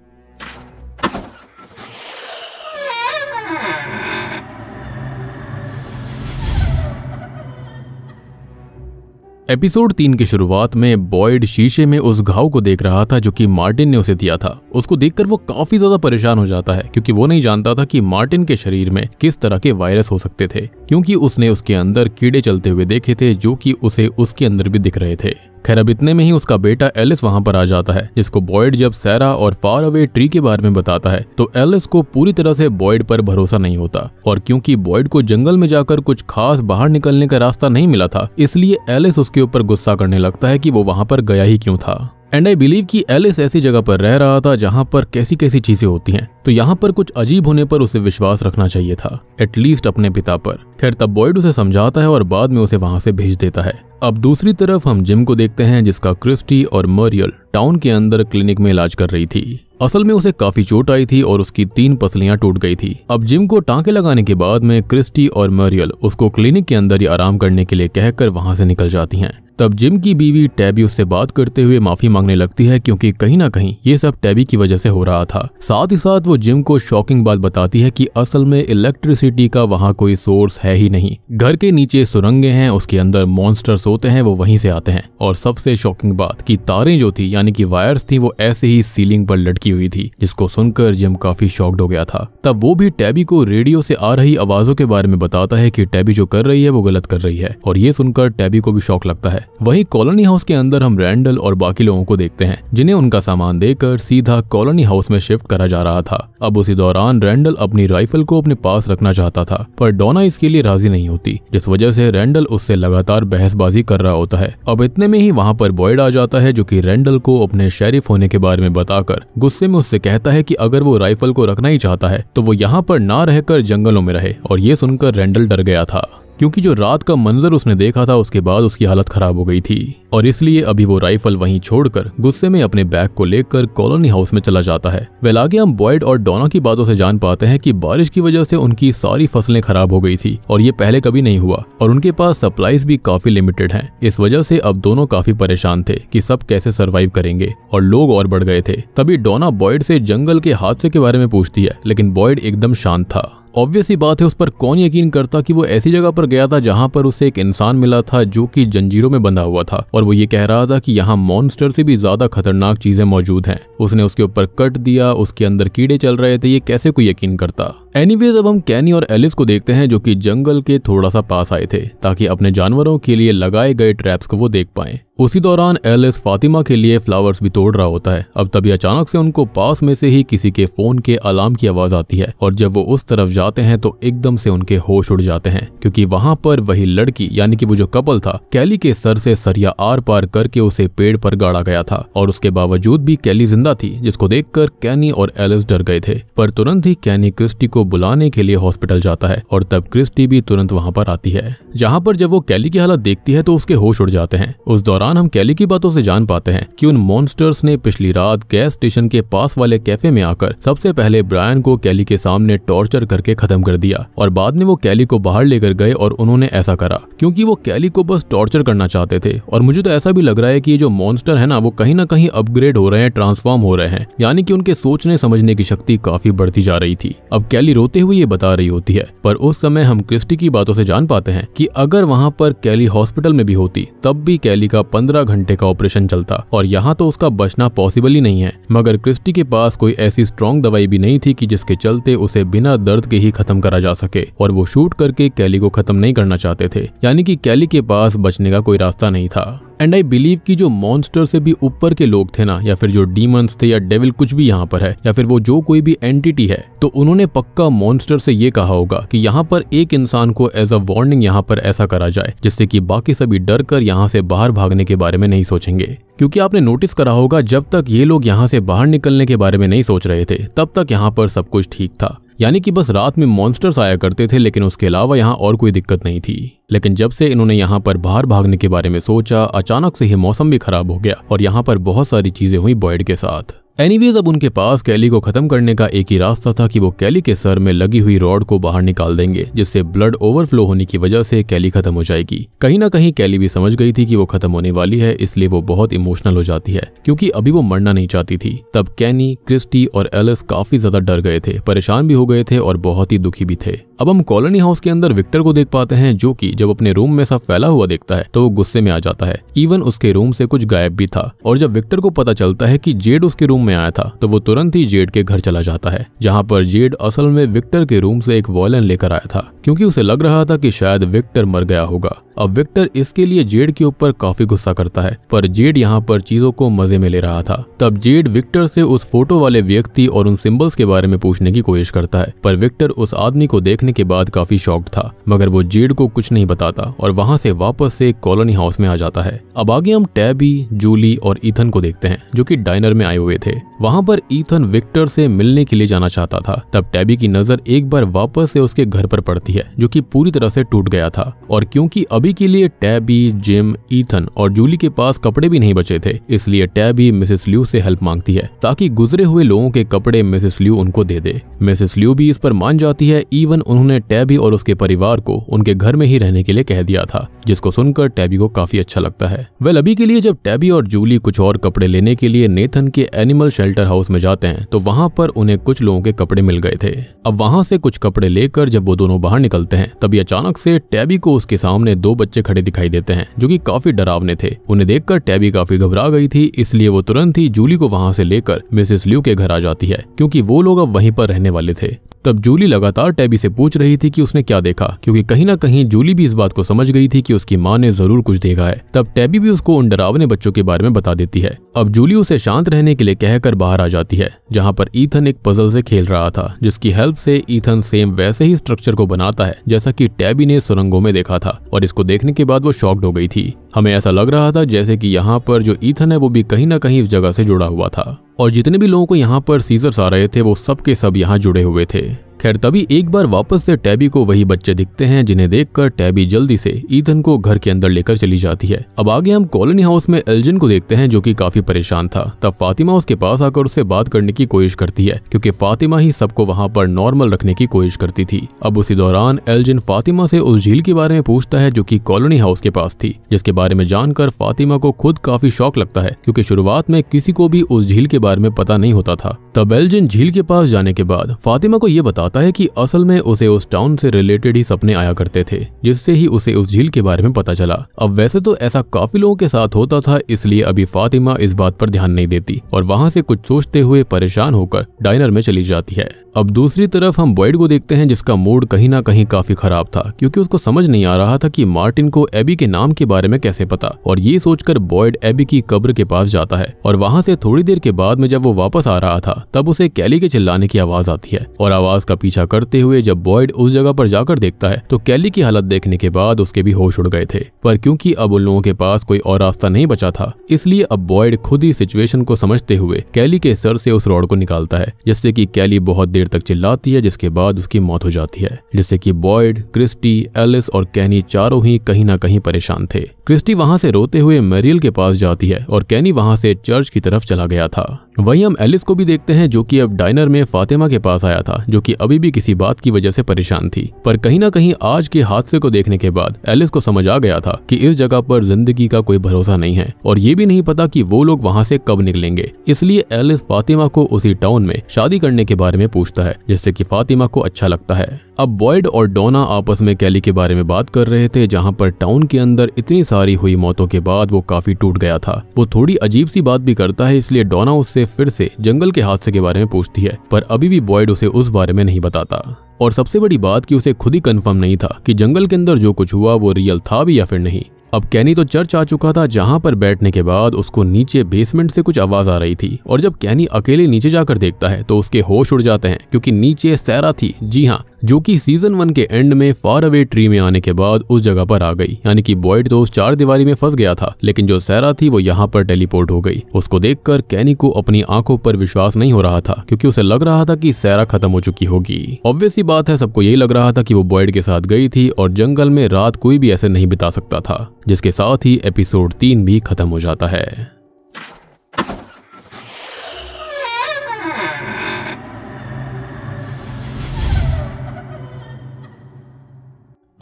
एपिसोड तीन की शुरुआत में बॉयड शीशे में उस घाव को देख रहा था जो कि मार्टिन ने उसे दिया था उसको देखकर वो काफी ज्यादा परेशान हो जाता है क्योंकि वो नहीं जानता था कि मार्टिन के शरीर में किस तरह के वायरस हो सकते थे क्योंकि उसने उसके अंदर कीड़े चलते हुए देखे थे जो कि उसे उसके अंदर भी दिख रहे थे खैर अब इतने में ही उसका बेटा एलिस वहां पर आ जाता है जिसको बॉयड जब सैरा और फार अवे ट्री के बारे में बताता है तो एलिस को पूरी तरह से बॉयड पर भरोसा नहीं होता और क्योंकि बॉयड को जंगल में जाकर कुछ खास बाहर निकलने का रास्ता नहीं मिला था इसलिए एलिस उसके ऊपर गुस्सा करने लगता है कि वो वहां पर गया ही क्यों था एंड आई बिलीव कि एलिस ऐसी जगह पर रह रहा था जहां पर कैसी कैसी चीजें होती हैं तो यहाँ पर कुछ अजीब होने पर उसे विश्वास रखना चाहिए था एटलीस्ट अपने पिता पर खैर तब बॉयड उसे समझाता है और बाद में उसे वहां से भेज देता है अब दूसरी तरफ हम जिम को देखते हैं जिसका क्रिस्टी और मरियल टाउन के अंदर क्लिनिक में इलाज कर रही थी असल में उसे काफी चोट आई थी और उसकी तीन पसलियां टूट गई थी अब जिम को टांके लगाने के बाद में क्रिस्टी और मरियल उसको क्लिनिक के अंदर ही आराम करने के लिए कहकर वहां से निकल जाती हैं तब जिम की बीवी टैबी उससे बात करते हुए माफी मांगने लगती है क्योंकि कहीं ना कहीं ये सब टैबी की वजह से हो रहा था साथ ही साथ वो जिम को शॉकिंग बात बताती है कि असल में इलेक्ट्रिसिटी का वहाँ कोई सोर्स है ही नहीं घर के नीचे सुरंगे हैं उसके अंदर मॉन्स्टर्स होते हैं वो वहीं से आते हैं और सबसे शॉकिंग बात की तारें जो थी यानी की वायर्स थी वो ऐसे ही सीलिंग पर लटकी हुई थी जिसको सुनकर जिम काफी शॉक्ड हो गया था तब वो भी टैबी को रेडियो से आ रही आवाजों के बारे में बताता है की टैबी जो कर रही है वो गलत कर रही है और ये सुनकर टैबी को भी शौक लगता है वहीं कॉलोनी हाउस के अंदर हम रैंडल और बाकी लोगों को देखते हैं जिन्हें उनका सामान देकर सीधा कॉलोनी हाउस में शिफ्ट करा जा रहा था अब उसी दौरान रैंडल अपनी राइफल को अपने पास रखना चाहता था पर डोना इसके लिए राजी नहीं होती जिस वजह से रैंडल उससे लगातार बहसबाजी कर रहा होता है अब इतने में ही वहाँ पर बॉयड आ जाता है जो की रैंडल को अपने शेरिफ होने के बारे में बताकर गुस्से में उससे कहता है की अगर वो राइफल को रखना ही चाहता है तो वो यहाँ पर ना रहकर जंगलों में रहे और ये सुनकर रैंडल डर गया था क्योंकि जो रात का मंजर उसने देखा था उसके बाद उसकी हालत खराब हो गई थी और इसलिए अभी वो राइफल वहीं छोड़कर गुस्से में अपने बैग को लेकर कॉलोनी हाउस में चला जाता है वेलागे हम बॉयड और डोना की बातों से जान पाते हैं कि बारिश की वजह से उनकी सारी फसलें खराब हो गई थी और ये पहले कभी नहीं हुआ और उनके पास सप्लाईज भी काफी लिमिटेड है इस वजह से अब दोनों काफी परेशान थे की सब कैसे सर्वाइव करेंगे और लोग और बढ़ गए थे तभी डोना बॉयड से जंगल के हादसे के बारे में पूछती है लेकिन बॉयड एकदम शांत था ऑब्वियस ही बात है उस पर कौन यकीन करता कि वो ऐसी जगह पर गया था जहां पर उसे एक इंसान मिला था जो कि जंजीरों में बंधा हुआ था और वो ये कह रहा था कि यहाँ मॉन्स्टर से भी ज्यादा खतरनाक चीजें मौजूद हैं उसने उसके ऊपर कट दिया उसके अंदर कीड़े चल रहे थे ये कैसे कोई यकीन करता एनीवेज अब हम कैनी और एलिस को देखते हैं जो कि जंगल के थोड़ा सा पास आए थे ताकि अपने जानवरों के लिए लगाए गए ट्रैप्स को वो देख पाए उसी दौरान एलिस फातिमा के लिए फ्लावर्स भी तोड़ रहा होता है अब तभी अचानक से उनको पास में से ही किसी के फोन के अलार्म की आवाज आती है और जब वो उस तरफ जा जाते हैं तो एकदम से उनके होश उड़ जाते हैं क्योंकि वहां पर वही लड़की यानी कि वो जो कपल था कैली के सर से सरिया आर पार करके उसे पेड़ पर गाड़ा गया था और उसके बावजूद भी कैली जिंदा थी जिसको देखकर कैनी और एलिस डर गए थे पर तुरंत ही कैनी क्रिस्टी को बुलाने के लिए हॉस्पिटल जाता है और तब क्रिस्टी भी तुरंत वहां पर आती है जहां पर जब वो कैली की हालत देखती है तो उसके होश उड़ जाते हैं उस दौरान हम कैली की बातों से जान पाते हैं कि उन मॉन्स्टर्स ने पिछली रात गैस स्टेशन के पास वाले कैफे में आकर सबसे पहले ब्रायन को कैली के सामने टॉर्चर करके करके खत्म कर दिया और बाद में वो कैली को बाहर लेकर गए और उन्होंने ऐसा करा क्योंकि वो कैली को बस टॉर्चर करना चाहते थे और मुझे तो ऐसा भी लग रहा है कि ये जो मॉन्स्टर है ना वो कहीं ना कहीं अपग्रेड हो रहे हैं ट्रांसफॉर्म हो रहे हैं यानी कि उनके सोचने समझने की शक्ति काफी बढ़ती जा रही थी अब कैली रोते हुए ये बता रही होती है पर उस समय हम क्रिस्टी की बातों से जान पाते हैं कि अगर वहाँ पर कैली हॉस्पिटल में भी होती तब भी कैली का पंद्रह घंटे का ऑपरेशन चलता और यहाँ तो उसका बचना पॉसिबल ही नहीं है मगर क्रिस्टी के पास कोई ऐसी स्ट्रॉन्ग दवाई भी नहीं थी कि जिसके चलते उसे बिना दर्द के ही खत्म करा जा सके और वो शूट करके कैली को खत्म नहीं करना चाहते थे यानी कि कैली के पास बचने का कोई रास्ता नहीं था एंड आई बिलीव कि जो मॉन्स्टर से भी ऊपर के लोग थे ना या फिर जो डीमंस थे या डेविल कुछ भी यहाँ पर है या फिर वो जो कोई भी एंटिटी है तो उन्होंने पक्का मॉन्स्टर से ये कहा होगा कि यहाँ पर एक इंसान को एज अ वार्निंग यहाँ पर ऐसा करा जाए जिससे कि बाकी सभी डर कर यहाँ से बाहर भागने के बारे में नहीं सोचेंगे क्योंकि आपने नोटिस करा होगा जब तक ये लोग यहाँ से बाहर निकलने के बारे में नहीं सोच रहे थे तब तक यहाँ पर सब कुछ ठीक था यानी कि बस रात में मॉन्स्टर्स आया करते थे लेकिन उसके अलावा यहाँ और कोई दिक्कत नहीं थी लेकिन जब से इन्होंने यहाँ पर बाहर भागने के बारे में सोचा अचानक से ही मौसम भी खराब हो गया और यहाँ पर बहुत सारी चीजें हुई बॉयड के साथ एनीवेज अब उनके पास कैली को खत्म करने का एक ही रास्ता था कि वो कैली के सर में लगी हुई रॉड को बाहर निकाल देंगे जिससे ब्लड ओवरफ्लो होने की वजह से कैली खत्म हो जाएगी कहीं ना कहीं कैली भी समझ गई थी कि वो खत्म होने वाली है इसलिए वो बहुत इमोशनल हो जाती है क्योंकि अभी वो मरना नहीं चाहती थी तब कैनी क्रिस्टी और एलिस काफी ज्यादा डर गए थे परेशान भी हो गए थे और बहुत ही दुखी भी थे अब हम कॉलोनी हाउस के अंदर विक्टर को देख पाते हैं जो कि जब अपने रूम में सब फैला हुआ देखता है तो वो गुस्से में आ जाता है इवन उसके रूम से कुछ गायब भी था और जब विक्टर को पता चलता है कि जेड उसके रूम में आया था तो वो तुरंत ही जेड के घर चला जाता है जहाँ पर जेड असल में विक्टर के रूम से एक वॉयलन लेकर आया था क्योंकि उसे लग रहा था कि शायद विक्टर मर गया होगा अब विक्टर इसके लिए जेड के ऊपर काफी गुस्सा करता है पर जेड यहाँ पर चीजों को मजे में ले रहा था तब जेड विक्टर से उस फोटो वाले व्यक्ति और उन सिंबल्स के बारे में पूछने की कोशिश करता है पर विक्टर उस आदमी को देखने मिलने के बाद काफी शॉक्ड था मगर वो जेड को कुछ नहीं बताता और वहां से वापस से कॉलोनी हाउस में आ जाता है अब आगे हम टैबी जूली और ईथन को देखते हैं जो की डाइनर में आए हुए थे वहां पर ईथन विक्टर से मिलने के लिए जाना चाहता था तब टैबी की नजर एक बार वापस से उसके घर पर पड़ती है जो की पूरी तरह से टूट गया था और क्योंकि अभी के लिए टैबी जिम ईथन और जूली के पास कपड़े भी नहीं बचे थे इसलिए टैबी मिसेस ल्यू से हेल्प मांगती है ताकि गुजरे हुए लोगों के कपड़े मिसेस ल्यू उनको दे दे मिसेस ल्यू भी इस पर मान जाती है इवन उन्होंने टैबी और उसके परिवार को उनके घर में ही रहने के लिए कह दिया था जिसको सुनकर टैबी को काफी अच्छा लगता है वेल अभी के लिए जब टैबी और जूली कुछ और कपड़े लेने के लिए नेथन के एनिमल शेल्टर हाउस में जाते हैं तो वहाँ पर उन्हें कुछ लोगों के कपड़े मिल गए थे अब वहाँ से कुछ कपड़े लेकर जब वो दोनों बाहर निकलते हैं तभी अचानक से टैबी को उसके सामने दो बच्चे खड़े दिखाई देते हैं जो की काफी डरावने थे उन्हें देखकर टैबी काफी घबरा गई थी इसलिए वो तुरंत ही जूली को वहाँ से लेकर मिसेस ल्यू के घर आ जाती है क्योंकि वो लोग अब वहीं पर रहने वाले थे तब जूली लगातार टैबी से पूछ रही थी कि उसने क्या देखा क्योंकि कहीं ना कहीं जूली भी इस बात को समझ गई थी कि उसकी माँ ने जरूर कुछ देखा है तब टैबी भी उसको उन डरावने बच्चों के बारे में बता देती है अब जूली उसे शांत रहने के लिए कहकर बाहर आ जाती है जहाँ पर ईथन एक पजल से खेल रहा था जिसकी हेल्प से ईथन सेम वैसे ही स्ट्रक्चर को बनाता है जैसा की टैबी ने सुरंगों में देखा था और इसको देखने के बाद वो शॉक्ड हो गई थी हमें ऐसा लग रहा था जैसे कि यहाँ पर जो ईथन है वो भी कहीं ना कहीं इस जगह से जुड़ा हुआ था और जितने भी लोगों को यहाँ पर सीजर्स आ रहे थे वो सब के सब यहाँ जुड़े हुए थे खैर तभी एक बार वापस से टैबी को वही बच्चे दिखते हैं जिन्हें देखकर टैबी जल्दी से ईथन को घर के अंदर लेकर चली जाती है अब आगे हम कॉलोनी हाउस में एल्जिन को देखते हैं जो कि काफी परेशान था तब फातिमा उसके पास आकर उससे बात करने की कोशिश करती है क्योंकि फातिमा ही सबको वहाँ पर नॉर्मल रखने की कोशिश करती थी अब उसी दौरान एल्जिन फातिमा से उस झील के बारे में पूछता है जो की कॉलोनी हाउस के पास थी जिसके बारे में जानकर फातिमा को खुद काफी शौक लगता है क्यूँकी शुरुआत में किसी को भी उस झील के बारे में पता नहीं होता था तब एल्जिन झील के पास जाने के बाद फातिमा को ये बताता बताता है कि असल में उसे उस टाउन से रिलेटेड ही सपने आया करते थे जिससे ही उसे उस झील के बारे में पता चला अब वैसे तो ऐसा काफी लोगों के साथ होता था इसलिए अभी फातिमा इस बात पर ध्यान नहीं देती और वहाँ से कुछ सोचते हुए परेशान होकर डाइनर में चली जाती है अब दूसरी तरफ हम बॉयड को देखते हैं जिसका मूड कहीं ना कहीं काफी खराब था क्योंकि उसको समझ नहीं आ रहा था कि मार्टिन को एबी के नाम के बारे में कैसे पता और ये सोचकर बॉयड एबी की कब्र के पास जाता है और वहाँ से थोड़ी देर के बाद में जब वो वापस आ रहा था तब उसे कैली के चिल्लाने की आवाज आती है और आवाज का उसका पीछा करते हुए जब बॉयड उस जगह पर जाकर देखता है तो कैली की हालत देखने के बाद उसके भी होश उड़ गए थे पर क्योंकि अब उन लोगों के पास कोई और रास्ता नहीं बचा था इसलिए अब बॉयड खुद ही सिचुएशन को समझते हुए कैली के सर से उस रॉड को निकालता है जिससे की कैली बहुत देर तक चिल्लाती है जिसके बाद उसकी मौत हो जाती है जिससे की बॉयड क्रिस्टी एलिस और कैनी चारों ही कहीं ना कहीं परेशान थे क्रिस्टी वहां से रोते हुए मेरियल के पास जाती है और कैनी वहां से चर्च की तरफ चला गया था वहीं हम एलिस को भी देखते हैं जो कि अब डाइनर में फातिमा के पास आया था जो कि अभी भी किसी बात की वजह से परेशान थी पर कहीं ना कहीं आज के हादसे को देखने के बाद एलिस को समझ आ गया था कि इस जगह पर जिंदगी का कोई भरोसा नहीं है और ये भी नहीं पता कि वो लोग वहाँ से कब निकलेंगे इसलिए एलिस फातिमा को उसी टाउन में शादी करने के बारे में पूछता है जिससे कि फातिमा को अच्छा लगता है अब बॉयड और डोना आपस में कैली के बारे में बात कर रहे थे जहां पर टाउन के अंदर इतनी सारी हुई मौतों के बाद वो काफी टूट गया था वो थोड़ी अजीब सी बात भी करता है इसलिए डोना उससे फिर से जंगल के हादसे के बारे में पूछती है पर अभी भी बॉयड उसे उस बारे में नहीं बताता और सबसे बड़ी बात कि उसे खुद ही कंफर्म नहीं था कि जंगल के अंदर जो कुछ हुआ वो रियल था भी या फिर नहीं अब कैनी तो चर्च आ चुका था जहां पर बैठने के बाद उसको नीचे बेसमेंट से कुछ आवाज आ रही थी और जब कैनी अकेले नीचे जाकर देखता है तो उसके होश उड़ जाते हैं क्योंकि नीचे सैरा थी जी हाँ जो कि सीजन वन के एंड में फार अवे ट्री में आने के बाद उस जगह पर आ गई यानी कि बॉयड तो उस चार दीवारी में फंस गया था लेकिन जो सैरा थी वो यहाँ पर टेलीपोर्ट हो गई उसको देखकर कैनी को अपनी आंखों पर विश्वास नहीं हो रहा था क्योंकि उसे लग रहा था कि सैरा खत्म हो चुकी होगी ऑब्वियसली बात है सबको यही लग रहा था कि वो बॉयड के साथ गई थी और जंगल में रात कोई भी ऐसे नहीं बिता सकता था जिसके साथ ही एपिसोड तीन भी खत्म हो जाता है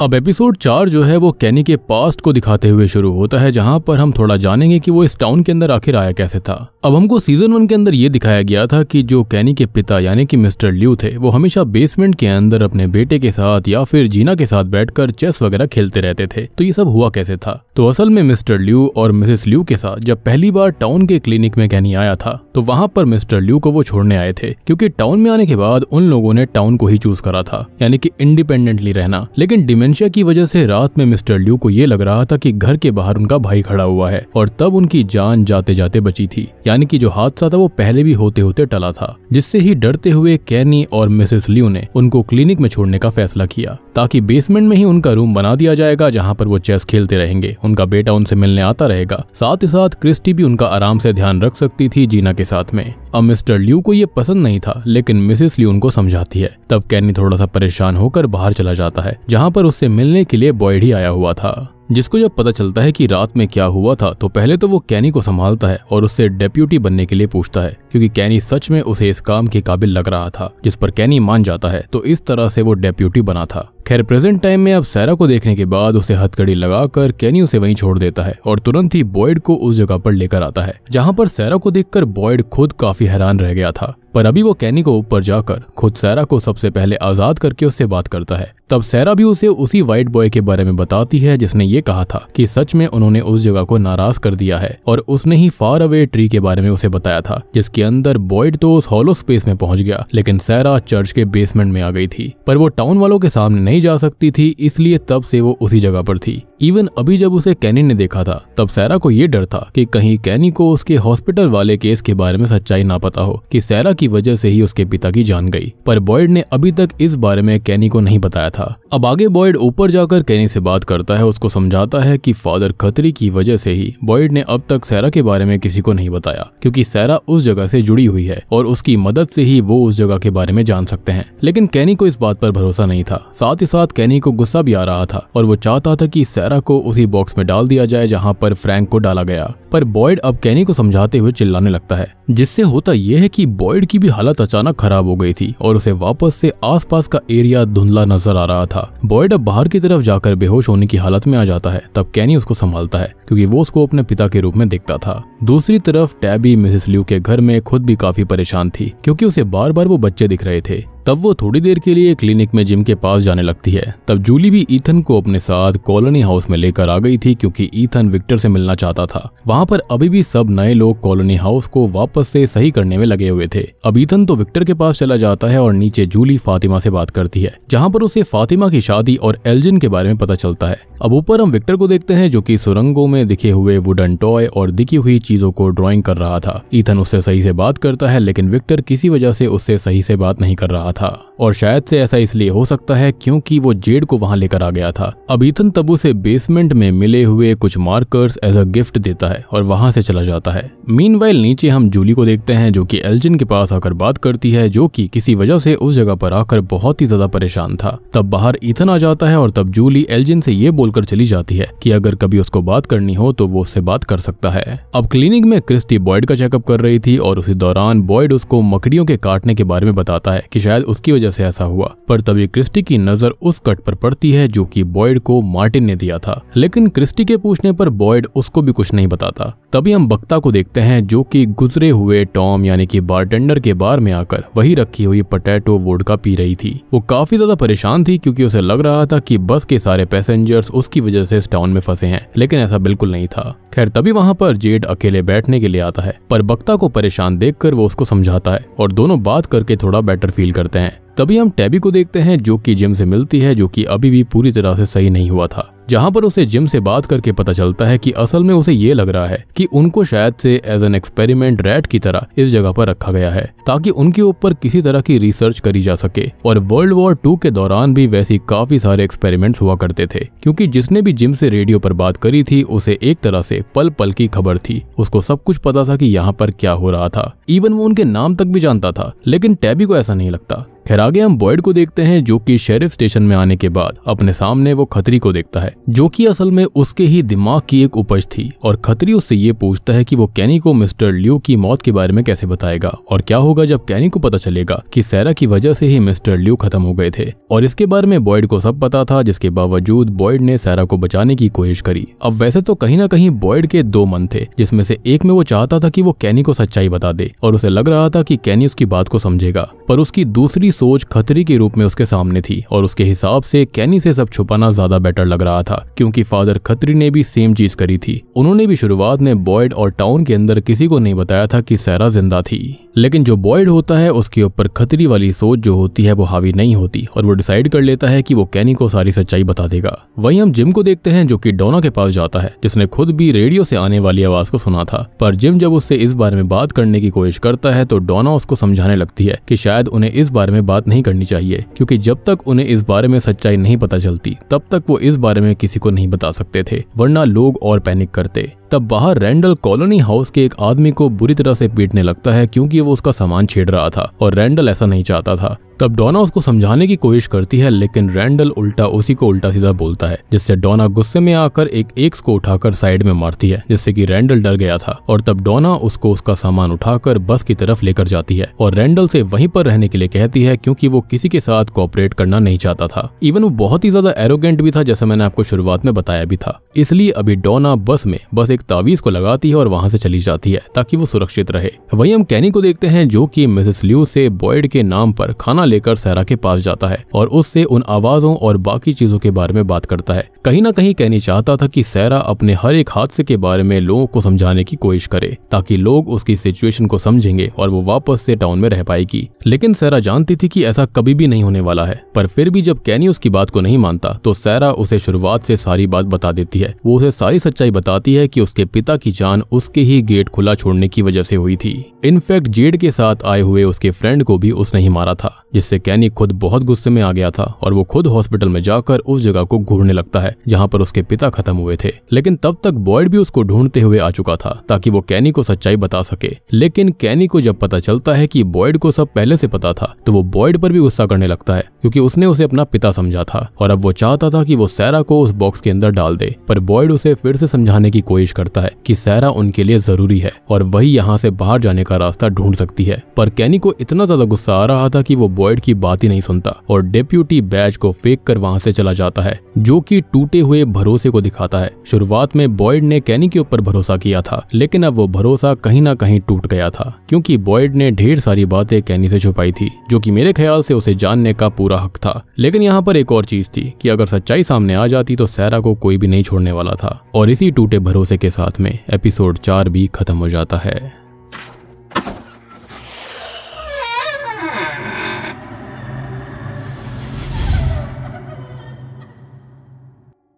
अब एपिसोड चार जो है वो कैनी के पास्ट को दिखाते हुए शुरू होता है जहां पर हम थोड़ा जानेंगे कि वो इस टाउन के अंदर आखिर आया कैसे था अब हमको सीजन वन के अंदर ये दिखाया गया था कि जो कैनी के पिता यानी कि मिस्टर ल्यू थे वो हमेशा बेसमेंट के अंदर अपने बेटे के साथ या फिर जीना के साथ बैठकर चेस वगैरह खेलते रहते थे तो ये सब हुआ कैसे था तो असल में मिस्टर ल्यू और मिसेस ल्यू के साथ जब पहली बार टाउन के क्लिनिक में कैनी आया था तो वहां पर मिस्टर ल्यू को वो छोड़ने आए थे क्योंकि टाउन में आने के बाद उन लोगों ने टाउन को ही चूज करा था यानी कि इंडिपेंडेंटली रहना लेकिन डिमेंट डिमेंशिया की वजह से रात में मिस्टर ल्यू को यह लग रहा था कि घर के बाहर उनका भाई खड़ा हुआ है और तब उनकी जान जाते जाते बची थी यानी कि जो हादसा था वो पहले भी होते होते टला था जिससे ही डरते हुए कैनी और मिसेस ल्यू ने उनको क्लिनिक में छोड़ने का फैसला किया ताकि बेसमेंट में ही उनका रूम बना दिया जाएगा जहां पर वो चेस खेलते रहेंगे उनका बेटा उनसे मिलने आता रहेगा साथ ही साथ क्रिस्टी भी उनका आराम से ध्यान रख सकती थी जीना के साथ में अब मिस्टर ल्यू को ये पसंद नहीं था लेकिन मिसेस ल्यू उनको समझाती है तब कैनी थोड़ा सा परेशान होकर बाहर चला जाता है जहाँ पर उससे मिलने के लिए बॉयड ही आया हुआ था जिसको जब पता चलता है कि रात में क्या हुआ था तो पहले तो वो कैनी को संभालता है और उससे डेप्यूटी बनने के लिए पूछता है क्योंकि कैनी सच में उसे इस काम के काबिल लग रहा था जिस पर कैनी मान जाता है तो इस तरह से वो डेप्यूटी बना था खैर प्रेजेंट टाइम में अब सैरा को देखने के बाद उसे हथकड़ी लगाकर कैनी उसे वहीं छोड़ देता है और तुरंत ही बॉयड को उस जगह पर लेकर आता है जहां पर सैरा को देखकर बॉयड खुद काफी हैरान रह गया था पर अभी वो कैनी को ऊपर जाकर खुद सैरा को सबसे पहले आजाद करके उससे बात करता है तब सैरा भी उसे उसी व्हाइट बॉय के बारे में बताती है जिसने ये कहा था कि सच में उन्होंने उस जगह को नाराज कर दिया है और उसने ही फार अवे ट्री के बारे में उसे बताया था जिसके अंदर बॉयड तो उस हॉलो स्पेस में पहुंच गया लेकिन सैरा चर्च के बेसमेंट में आ गई थी पर वो टाउन वालों के सामने नहीं जा सकती थी इसलिए तब से वो उसी जगह पर थी इवन अभी जब उसे कैनी ने देखा था तब सैरा को ये डर था कि कहीं कैनी को उसके हॉस्पिटल वाले केस के बारे में सच्चाई ना पता हो कि सैरा की वजह से ही उसके पिता की जान गई पर बॉयड ने अभी तक इस बारे में कैनी को नहीं बताया था अब आगे बॉयड ऊपर जाकर कैनी से बात करता है उसको समझाता है कि फादर खतरी की वजह से ही बॉयड ने अब तक सैरा के बारे में किसी को नहीं बताया क्योंकि सैरा उस जगह से जुड़ी हुई है और उसकी मदद से ही वो उस जगह के बारे में जान सकते हैं लेकिन कैनी को इस बात पर भरोसा नहीं था साथ ही साथ कैनी को गुस्सा भी आ रहा था और वो चाहता था कि सैरा को उसी बॉक्स में डाल दिया जाए जहाँ पर फ्रैंक को डाला गया पर बॉयड अब कैनी को समझाते हुए चिल्लाने लगता है जिससे होता यह है कि बॉयड की भी हालत अचानक खराब हो गई थी और उसे वापस से आसपास का एरिया धुंधला नजर आ रहा था बॉयड अब बाहर की तरफ जाकर बेहोश होने की हालत में आ जाता है तब कैनी उसको संभालता है क्योंकि वो उसको अपने पिता के रूप में देखता था दूसरी तरफ टैबी मिसेस ल्यू के घर में खुद भी काफी परेशान थी क्योंकि उसे बार बार वो बच्चे दिख रहे थे तब वो थोड़ी देर के लिए क्लिनिक में जिम के पास जाने लगती है तब जूली भी ईथन को अपने साथ कॉलोनी हाउस में लेकर आ गई थी क्योंकि ईथन विक्टर से मिलना चाहता था वहाँ पर अभी भी सब नए लोग कॉलोनी हाउस को वापस से सही करने में लगे हुए थे अब ईथन तो विक्टर के पास चला जाता है और नीचे जूली फातिमा से बात करती है जहाँ पर उसे फातिमा की शादी और एल्जिन के बारे में पता चलता है अब ऊपर हम विक्टर को देखते हैं जो की सुरंगों में दिखे हुए वुडन टॉय और दिखी हुई चीजों को ड्रॉइंग कर रहा था ईथन उससे सही से बात करता है लेकिन विक्टर किसी वजह से उससे सही से बात नहीं कर रहा रहा था और शायद से ऐसा इसलिए हो सकता है क्योंकि वो जेड को वहां लेकर आ गया था अब ईथन तब उसे बेसमेंट में मिले हुए कुछ मार्कर्स एज अ गिफ्ट देता है और वहां से चला जाता है मीन नीचे हम जूली को देखते हैं जो कि एल्जिन के पास आकर बात करती है जो कि किसी वजह से उस जगह पर आकर बहुत ही ज्यादा परेशान था तब बाहर ईथन आ जाता है और तब जूली एल्जिन से ये बोलकर चली जाती है कि अगर कभी उसको बात करनी हो तो वो उससे बात कर सकता है अब क्लिनिक में क्रिस्टी बॉयड का चेकअप कर रही थी और उसी दौरान बॉयड उसको मकड़ियों के काटने के बारे में बताता है कि शायद शायद उसकी वजह से ऐसा हुआ पर तभी क्रिस्टी की नजर उस कट पर पड़ती है जो कि बॉयड को मार्टिन ने दिया था लेकिन क्रिस्टी के पूछने पर बॉयड उसको भी कुछ नहीं बताता तभी हम बक्ता को देखते हैं जो कि गुजरे हुए टॉम यानी कि बारटेंडर के बार में आकर वही रखी हुई पोटैटो वोडका पी रही थी वो काफी ज्यादा परेशान थी क्योंकि उसे लग रहा था कि बस के सारे पैसेंजर्स उसकी वजह से इस टाउन में फंसे हैं लेकिन ऐसा बिल्कुल नहीं था खैर तभी वहाँ पर जेड अकेले बैठने के लिए आता है पर बक्ता को परेशान देखकर वो उसको समझाता है और दोनों बात करके थोड़ा बेटर फील करते करते हैं तभी हम टैबी को देखते हैं जो कि जिम से मिलती है जो कि अभी भी पूरी तरह से सही नहीं हुआ था जहां पर उसे जिम से बात करके पता चलता है कि असल में उसे ये लग रहा है कि उनको शायद से एज एन एक्सपेरिमेंट रैट की तरह इस जगह पर रखा गया है ताकि उनके ऊपर किसी तरह की रिसर्च करी जा सके और वर्ल्ड वॉर टू के दौरान भी वैसी काफी सारे एक्सपेरिमेंट हुआ करते थे क्यूँकी जिसने भी जिम से रेडियो पर बात करी थी उसे एक तरह से पल पल की खबर थी उसको सब कुछ पता था की यहाँ पर क्या हो रहा था इवन वो उनके नाम तक भी जानता था लेकिन टैबी को ऐसा नहीं लगता खैर आगे हम बॉयड को देखते हैं जो कि शेरिफ स्टेशन में आने के बाद अपने सामने वो खतरी को देखता है जो कि असल में उसके ही दिमाग की एक उपज थी और खतरी उससे ये पूछता है कि वो कैनी को मिस्टर लियो की मौत के बारे में कैसे बताएगा और क्या होगा जब कैनी को पता चलेगा कि सैरा की वजह से ही मिस्टर लियो खत्म हो गए थे और इसके बारे में बॉयड को सब पता था जिसके बावजूद बॉयड ने सैरा को बचाने की कोशिश करी अब वैसे तो कहीं ना कहीं बॉयड के दो मन थे जिसमें से एक में वो चाहता था कि वो कैनी को सच्चाई बता दे और उसे लग रहा था कि कैनी उसकी बात को समझेगा पर उसकी दूसरी सोच खतरे के रूप में उसके सामने थी और उसके हिसाब से कैनी से सब छुपाना ज्यादा बेटर लग रहा था क्योंकि फादर खतरी ने भी सेम चीज करी थी उन्होंने भी शुरुआत में बॉयड और टाउन के अंदर किसी को नहीं बताया था कि सैरा जिंदा थी लेकिन जो बॉयड होता है उसके ऊपर खतरी वाली सोच जो होती है वो हावी नहीं होती और वो डिसाइड कर लेता है कि वो कैनी को सारी सच्चाई बता देगा वहीं हम जिम को देखते हैं जो कि डोना के पास जाता है जिसने खुद भी रेडियो से आने वाली आवाज को सुना था पर जिम जब उससे इस बारे में बात करने की कोशिश करता है तो डोना उसको समझाने लगती है की शायद उन्हें इस बारे में बात नहीं करनी चाहिए क्यूँकी जब तक उन्हें इस बारे में सच्चाई नहीं पता चलती तब तक वो इस बारे में किसी को नहीं बता सकते थे वरना लोग और पैनिक करते तब बाहर रैंडल कॉलोनी हाउस के एक आदमी को बुरी तरह से पीटने लगता है क्योंकि वो उसका सामान छेड़ रहा था और रैंडल ऐसा नहीं चाहता था तब डोना उसको समझाने की कोशिश करती है लेकिन रैंडल उल्टा उसी को उल्टा सीधा बोलता है जिससे डोना गुस्से में आकर एक एक्स को उठाकर साइड में मारती है जिससे कि रैंडल डर गया था और तब डोना उसको उसका सामान उठाकर बस की तरफ लेकर जाती है और रैंडल से वहीं पर रहने के लिए कहती है क्योंकि वो किसी के साथ कॉपरेट करना नहीं चाहता था इवन वो बहुत ही ज्यादा एरोगेंट भी था जैसा मैंने आपको शुरुआत में बताया भी था इसलिए अभी डोना बस में बस एक तावीज को लगाती है और वहां से चली जाती है ताकि वो सुरक्षित रहे वही हम कैनी को देखते हैं जो की मिसेस ल्यू से बॉयड के नाम पर खाना लेकर सहरा के पास जाता है और उससे उन आवाजों और बाकी चीजों के बारे में बात करता है कहीं ना कहीं कहनी चाहता था कि सहरा अपने हर एक हादसे के बारे में लोगों को समझाने की कोशिश करे ताकि लोग उसकी सिचुएशन को समझेंगे और वो वापस से टाउन में रह पाएगी लेकिन सहरा जानती थी कि ऐसा कभी भी नहीं होने वाला है पर फिर भी जब कैनी उसकी बात को नहीं मानता तो सहरा उसे शुरुआत से सारी बात बता देती है वो उसे सारी सच्चाई बताती है कि उसके पिता की जान उसके ही गेट खुला छोड़ने की वजह से हुई थी इनफेक्ट जेड के साथ आए हुए उसके फ्रेंड को भी उसने ही मारा था जिससे कैनी खुद बहुत गुस्से में आ गया था और वो खुद हॉस्पिटल में जाकर उस जगह को घूरने लगता है जहाँ पर उसके पिता खत्म हुए थे लेकिन तब तक बॉयड भी उसको ढूंढते हुए आ चुका था ताकि वो कैनी को सच्चाई बता सके लेकिन कैनी को जब पता चलता है की बॉयड को सब पहले से पता था तो वो बॉयड पर भी गुस्सा करने लगता है क्योंकि उसने उसे अपना पिता समझा था और अब वो चाहता था कि वो सैरा को उस बॉक्स के अंदर डाल दे पर बॉयड उसे फिर से समझाने की कोशिश करता है कि सैरा उनके लिए जरूरी है और वही यहाँ से बाहर जाने का रास्ता ढूंढ सकती है पर कैनी को इतना ज्यादा गुस्सा आ रहा था कि वो बॉयड की बात ही नहीं सुनता और डेप्यूटी बैज को फेंक कर वहां से चला जाता है जो कि टूटे हुए भरोसे को दिखाता है शुरुआत में बॉयड ने कैनी के ऊपर भरोसा किया था लेकिन अब वो भरोसा कहीं ना कहीं टूट गया था क्योंकि बॉयड ने ढेर सारी बातें कैनी से छुपाई थी जो कि मेरे ख्याल से उसे जानने का पूरा हक था लेकिन यहाँ पर एक और चीज थी कि अगर सच्चाई सामने आ जाती तो सैरा को कोई भी नहीं छोड़ने वाला था और इसी टूटे भरोसे के साथ में एपिसोड चार भी खत्म हो जाता है